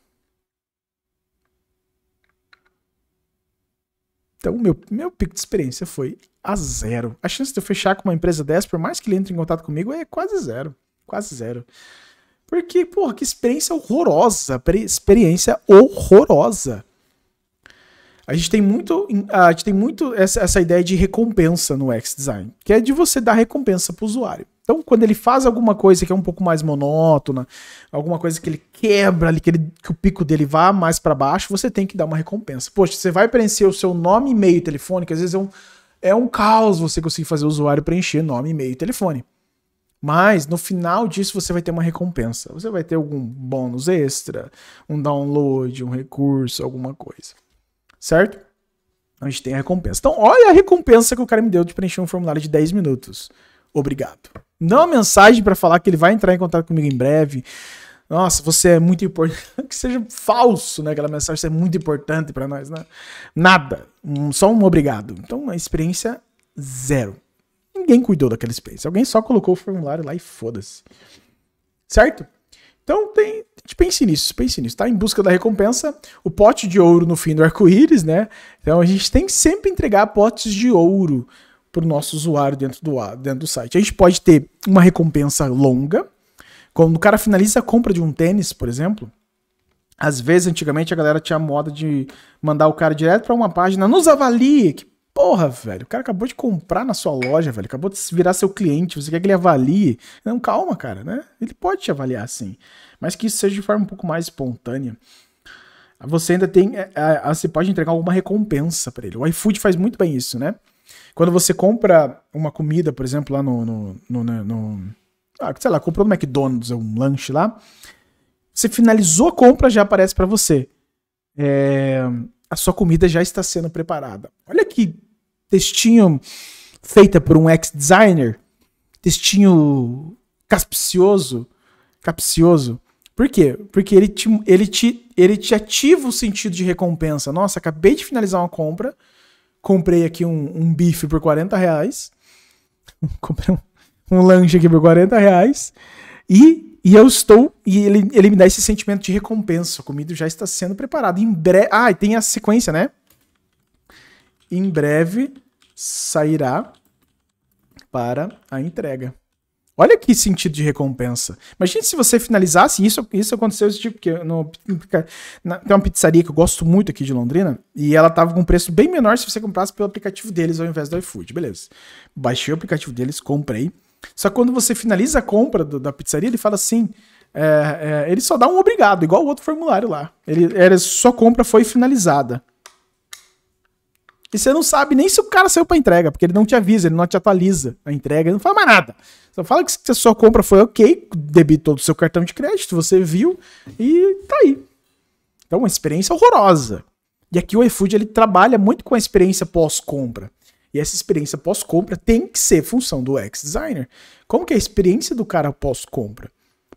Speaker 1: Então, meu, meu pico de experiência foi a zero. A chance de eu fechar com uma empresa dessa, por mais que ele entre em contato comigo, é quase zero. Quase zero. Porque, porra, que experiência horrorosa. Experiência horrorosa. A gente tem muito, a gente tem muito essa, essa ideia de recompensa no X-Design, que é de você dar recompensa para o usuário. Então, quando ele faz alguma coisa que é um pouco mais monótona, alguma coisa que ele quebra ali, que, ele, que o pico dele vá mais para baixo, você tem que dar uma recompensa. Poxa, você vai preencher o seu nome, e-mail e telefone, que às vezes é um, é um caos você conseguir fazer o usuário preencher nome, e-mail e telefone. Mas no final disso você vai ter uma recompensa. Você vai ter algum bônus extra, um download, um recurso, alguma coisa. Certo? A gente tem a recompensa. Então, olha a recompensa que o cara me deu de preencher um formulário de 10 minutos obrigado. Não uma mensagem para falar que ele vai entrar em contato comigo em breve. Nossa, você é muito importante. que seja falso, né? Aquela mensagem você é muito importante para nós, né? Nada. Um, só um obrigado. Então, uma experiência zero. Ninguém cuidou daquela experiência. Alguém só colocou o formulário lá e foda-se. Certo? Então, tem, pense nisso, pense nisso, tá? Em busca da recompensa, o pote de ouro no fim do arco-íris, né? Então, a gente tem que sempre entregar potes de ouro para o nosso usuário dentro do, dentro do site. A gente pode ter uma recompensa longa. Quando o cara finaliza a compra de um tênis, por exemplo, às vezes, antigamente, a galera tinha a moda de mandar o cara direto para uma página, nos avalie. Que porra, velho, o cara acabou de comprar na sua loja, velho, acabou de virar seu cliente, você quer que ele avalie. Não, calma, cara, né? Ele pode te avaliar sim, mas que isso seja de forma um pouco mais espontânea. Você ainda tem. É, é, você pode entregar alguma recompensa para ele. O iFood faz muito bem isso, né? Quando você compra uma comida, por exemplo, lá no. no, no, né, no ah, sei lá, comprou no McDonald's um lanche lá. Você finalizou a compra, já aparece para você. É, a sua comida já está sendo preparada. Olha que textinho feita por um ex-designer. Textinho capcioso. Capcioso. Por quê? Porque ele te, ele, te, ele te ativa o sentido de recompensa. Nossa, acabei de finalizar uma compra comprei aqui um, um bife por 40 reais. comprei um, um, lanche aqui por 40 reais. E, e eu estou. E ele, ele me dá esse sentimento de recompensa. A comida já está sendo preparada. Em breve. Ah, e tem a sequência, né? Em breve sairá para a entrega. Olha que sentido de recompensa. Imagina se você finalizasse isso, isso aconteceu esse tipo, no, na, tem uma pizzaria que eu gosto muito aqui de Londrina, e ela tava com um preço bem menor se você comprasse pelo aplicativo deles ao invés do iFood, beleza. Baixei o aplicativo deles, comprei. Só que quando você finaliza a compra do, da pizzaria, ele fala assim, é, é, ele só dá um obrigado, igual o outro formulário lá. Ele era só compra foi finalizada. E você não sabe nem se o cara saiu pra entrega, porque ele não te avisa, ele não te atualiza a entrega, ele não fala mais nada. Só fala que a sua compra foi ok, debitou do seu cartão de crédito, você viu e tá aí. Então, uma experiência horrorosa. E aqui o iFood ele trabalha muito com a experiência pós-compra. E essa experiência pós-compra tem que ser função do ex designer. Como que é a experiência do cara pós-compra?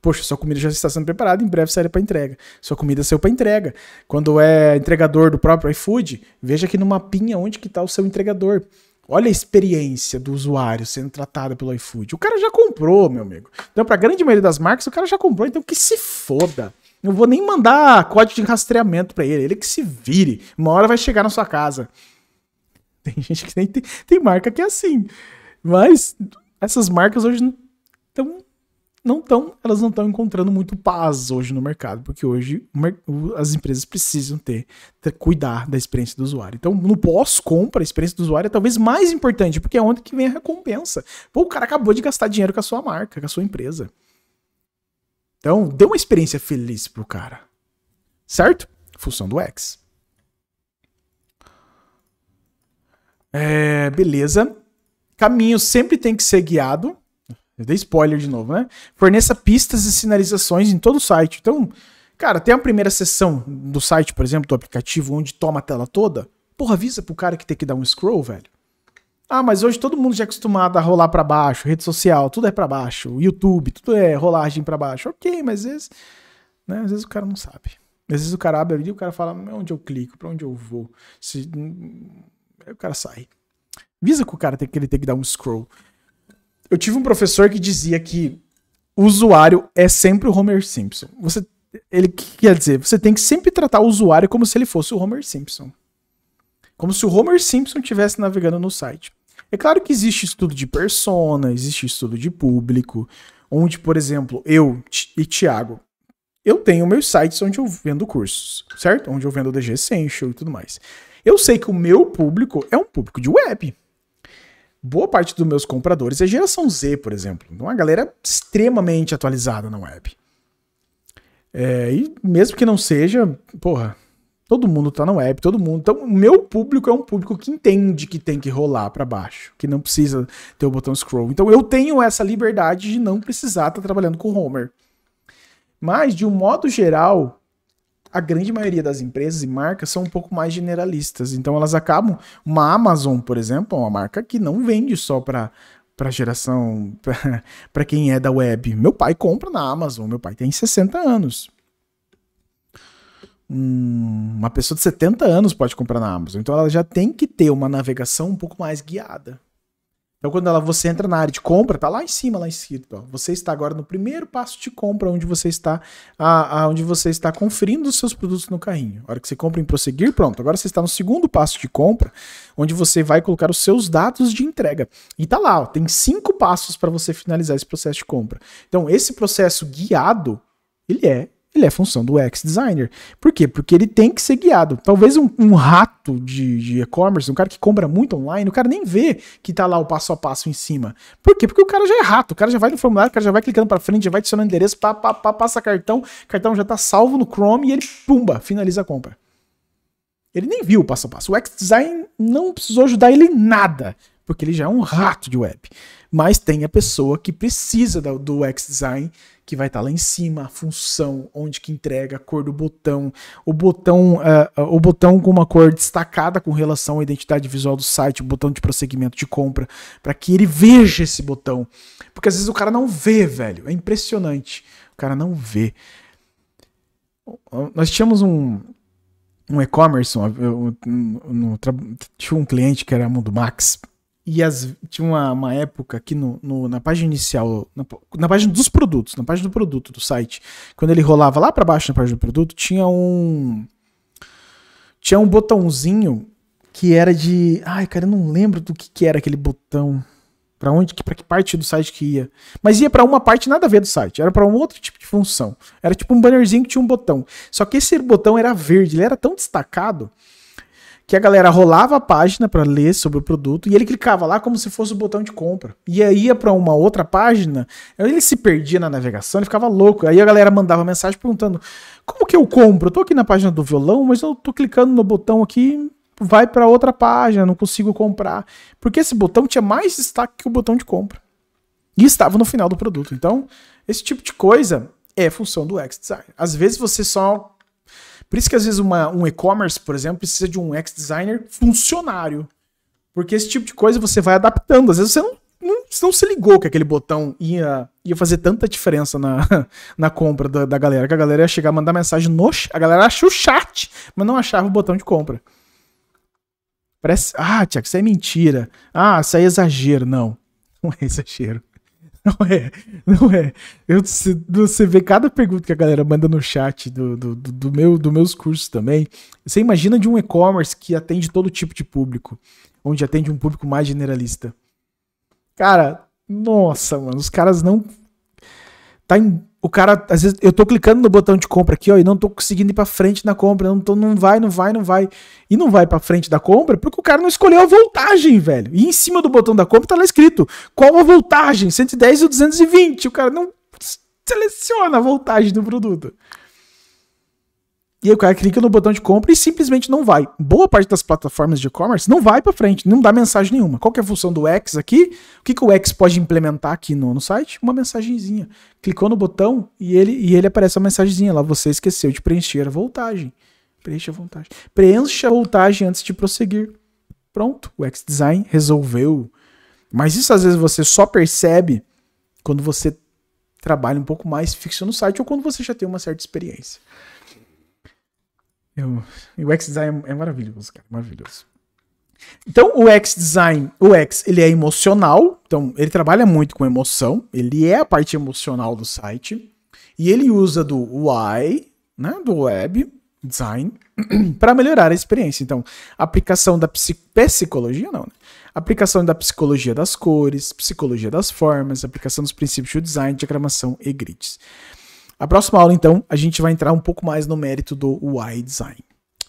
Speaker 1: Poxa, sua comida já está sendo preparada, em breve será para entrega. Sua comida saiu para entrega. Quando é entregador do próprio iFood, veja aqui no mapinha onde que está o seu entregador. Olha a experiência do usuário sendo tratada pelo iFood. O cara já comprou, meu amigo. Então, para a grande maioria das marcas, o cara já comprou, então que se foda. Não vou nem mandar código de rastreamento para ele, ele que se vire. Uma hora vai chegar na sua casa. Tem gente que nem tem, tem marca que é assim. Mas essas marcas hoje estão não estão, elas não estão encontrando muito paz hoje no mercado, porque hoje as empresas precisam ter, ter cuidar da experiência do usuário. Então, no pós-compra, a experiência do usuário é talvez mais importante, porque é onde que vem a recompensa. Pô, o cara acabou de gastar dinheiro com a sua marca, com a sua empresa. Então, dê uma experiência feliz pro cara. Certo? Função do X. É, beleza. Caminho sempre tem que ser guiado eu dei spoiler de novo, né? Forneça pistas e sinalizações em todo o site. Então, cara, tem a primeira sessão do site, por exemplo, do aplicativo, onde toma a tela toda. Porra, avisa pro cara que tem que dar um scroll, velho. Ah, mas hoje todo mundo já é acostumado a rolar para baixo, rede social, tudo é para baixo, YouTube, tudo é rolagem para baixo. Ok, mas às vezes, né, às vezes o cara não sabe. Às vezes o cara abre ali e o cara fala, onde eu clico, para onde eu vou. Se... Aí o cara sai. Avisa que o cara tem que ele tem que dar um scroll eu tive um professor que dizia que o usuário é sempre o Homer Simpson. Você, ele que quer dizer? Você tem que sempre tratar o usuário como se ele fosse o Homer Simpson. Como se o Homer Simpson estivesse navegando no site. É claro que existe estudo de persona, existe estudo de público, onde, por exemplo, eu e Thiago, eu tenho meus sites onde eu vendo cursos, certo? Onde eu vendo DG Essential e tudo mais. Eu sei que o meu público é um público de web boa parte dos meus compradores é geração Z, por exemplo. Uma então, galera é extremamente atualizada na web. É, e mesmo que não seja, porra, todo mundo tá na web, todo mundo. Então, o meu público é um público que entende que tem que rolar para baixo, que não precisa ter o botão scroll. Então, eu tenho essa liberdade de não precisar estar tá trabalhando com Homer. Mas, de um modo geral, a grande maioria das empresas e marcas são um pouco mais generalistas. Então elas acabam. Uma Amazon, por exemplo, é uma marca que não vende só para para geração, para quem é da web. Meu pai compra na Amazon, meu pai tem 60 anos. Hum, uma pessoa de 70 anos pode comprar na Amazon, então ela já tem que ter uma navegação um pouco mais guiada. Então, quando ela, você entra na área de compra, tá lá em cima, lá escrito, ó, você está agora no primeiro passo de compra, onde você está, a, a, onde você está conferindo os seus produtos no carrinho. A hora que você compra em prosseguir, pronto. Agora você está no segundo passo de compra, onde você vai colocar os seus dados de entrega. E tá lá, ó, tem cinco passos para você finalizar esse processo de compra. Então, esse processo guiado, ele é ele é função do UX designer. Por quê? Porque ele tem que ser guiado. Talvez um, um rato de e-commerce, um cara que compra muito online, o cara nem vê que tá lá o passo a passo em cima. Por quê? Porque o cara já é rato, o cara já vai no formulário, o cara já vai clicando para frente, já vai adicionando endereço, pá, pá, pá, passa cartão, cartão já tá salvo no Chrome e ele, pumba, finaliza a compra. Ele nem viu o passo a passo. O UX design não precisou ajudar ele em nada porque ele já é um rato de web. Mas tem a pessoa que precisa do, do design que vai estar tá lá em cima, a função, onde que entrega, a cor do botão, o botão, uh, o botão com uma cor destacada com relação à identidade visual do site, o botão de prosseguimento de compra, para que ele veja esse botão. Porque às vezes o cara não vê, velho. É impressionante. O cara não vê. Nós tínhamos um, um e-commerce, um, um, um, tinha um cliente que era a Mundo Max, e as, tinha uma, uma época aqui no, no, na página inicial, na, na, página dos produtos, na página do produto do site, quando ele rolava lá para baixo na página do produto, tinha um. Tinha um botãozinho que era de. Ai, cara, eu não lembro do que, que era aquele botão. Para onde, para que parte do site que ia. Mas ia para uma parte nada a ver do site, era para um outro tipo de função. Era tipo um bannerzinho que tinha um botão. Só que esse botão era verde, ele era tão destacado que a galera rolava a página para ler sobre o produto e ele clicava lá como se fosse o botão de compra. E aí ia para uma outra página, ele se perdia na navegação, ele ficava louco. Aí a galera mandava mensagem perguntando: "Como que eu compro? Eu tô aqui na página do violão, mas eu tô clicando no botão aqui, vai para outra página, não consigo comprar". Porque esse botão tinha mais destaque que o botão de compra. E estava no final do produto. Então, esse tipo de coisa é função do UX design. Às vezes você só por isso que às vezes uma, um e-commerce, por exemplo, precisa de um ex-designer funcionário. Porque esse tipo de coisa você vai adaptando. Às vezes você não, não, você não se ligou que aquele botão ia, ia fazer tanta diferença na, na compra da, da galera. Que a galera ia chegar, mandar mensagem no A galera achou o chat, mas não achava o botão de compra. Parece. Ah, Tiago, isso é mentira. Ah, isso aí é exagero. Não, não é exagero. Não é, não é. Eu, você vê cada pergunta que a galera manda no chat do, do, do meu, dos meus cursos também. Você imagina de um e-commerce que atende todo tipo de público, onde atende um público mais generalista. Cara, nossa, mano, os caras não. Tá em, o cara, às vezes, eu tô clicando no botão de compra aqui, ó, e não tô conseguindo ir pra frente na compra. Não, tô, não vai, não vai, não vai. E não vai pra frente da compra porque o cara não escolheu a voltagem, velho. E em cima do botão da compra tá lá escrito qual a voltagem, 110 ou 220. O cara não seleciona a voltagem do produto. E aí o cara clica no botão de compra e simplesmente não vai. Boa parte das plataformas de e-commerce não vai para frente, não dá mensagem nenhuma. Qual é a função do X aqui? O que, que o X pode implementar aqui no, no site? Uma mensagenzinha. Clicou no botão e ele, e ele aparece uma mensagenzinha lá. Você esqueceu de preencher a voltagem. Preencha a voltagem. Preencha a voltagem antes de prosseguir. Pronto, o X Design resolveu. Mas isso às vezes você só percebe quando você trabalha um pouco mais fixo no site ou quando você já tem uma certa experiência. É Eu, o X-Design é, é maravilhoso, cara, maravilhoso. Então, o X-Design, o X, ele é emocional, então ele trabalha muito com emoção, ele é a parte emocional do site, e ele usa do Y, né, do web design, para melhorar a experiência. Então, aplicação da psicologia, não, né? aplicação da psicologia das cores, psicologia das formas, aplicação dos princípios de design, diagramação e grids. A próxima aula, então, a gente vai entrar um pouco mais no mérito do UI Design,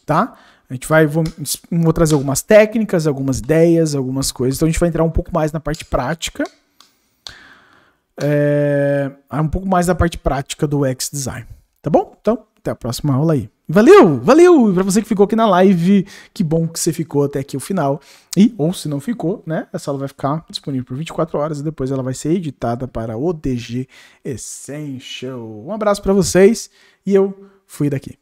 Speaker 1: tá? A gente vai, vou, vou trazer algumas técnicas, algumas ideias, algumas coisas. Então a gente vai entrar um pouco mais na parte prática. É, um pouco mais da parte prática do UX Design, tá bom? Então, até a próxima aula aí. Valeu, valeu! E pra você que ficou aqui na live, que bom que você ficou até aqui o final. E, ou se não ficou, né? Essa aula vai ficar disponível por 24 horas e depois ela vai ser editada para ODG Essential. Um abraço para vocês e eu fui daqui.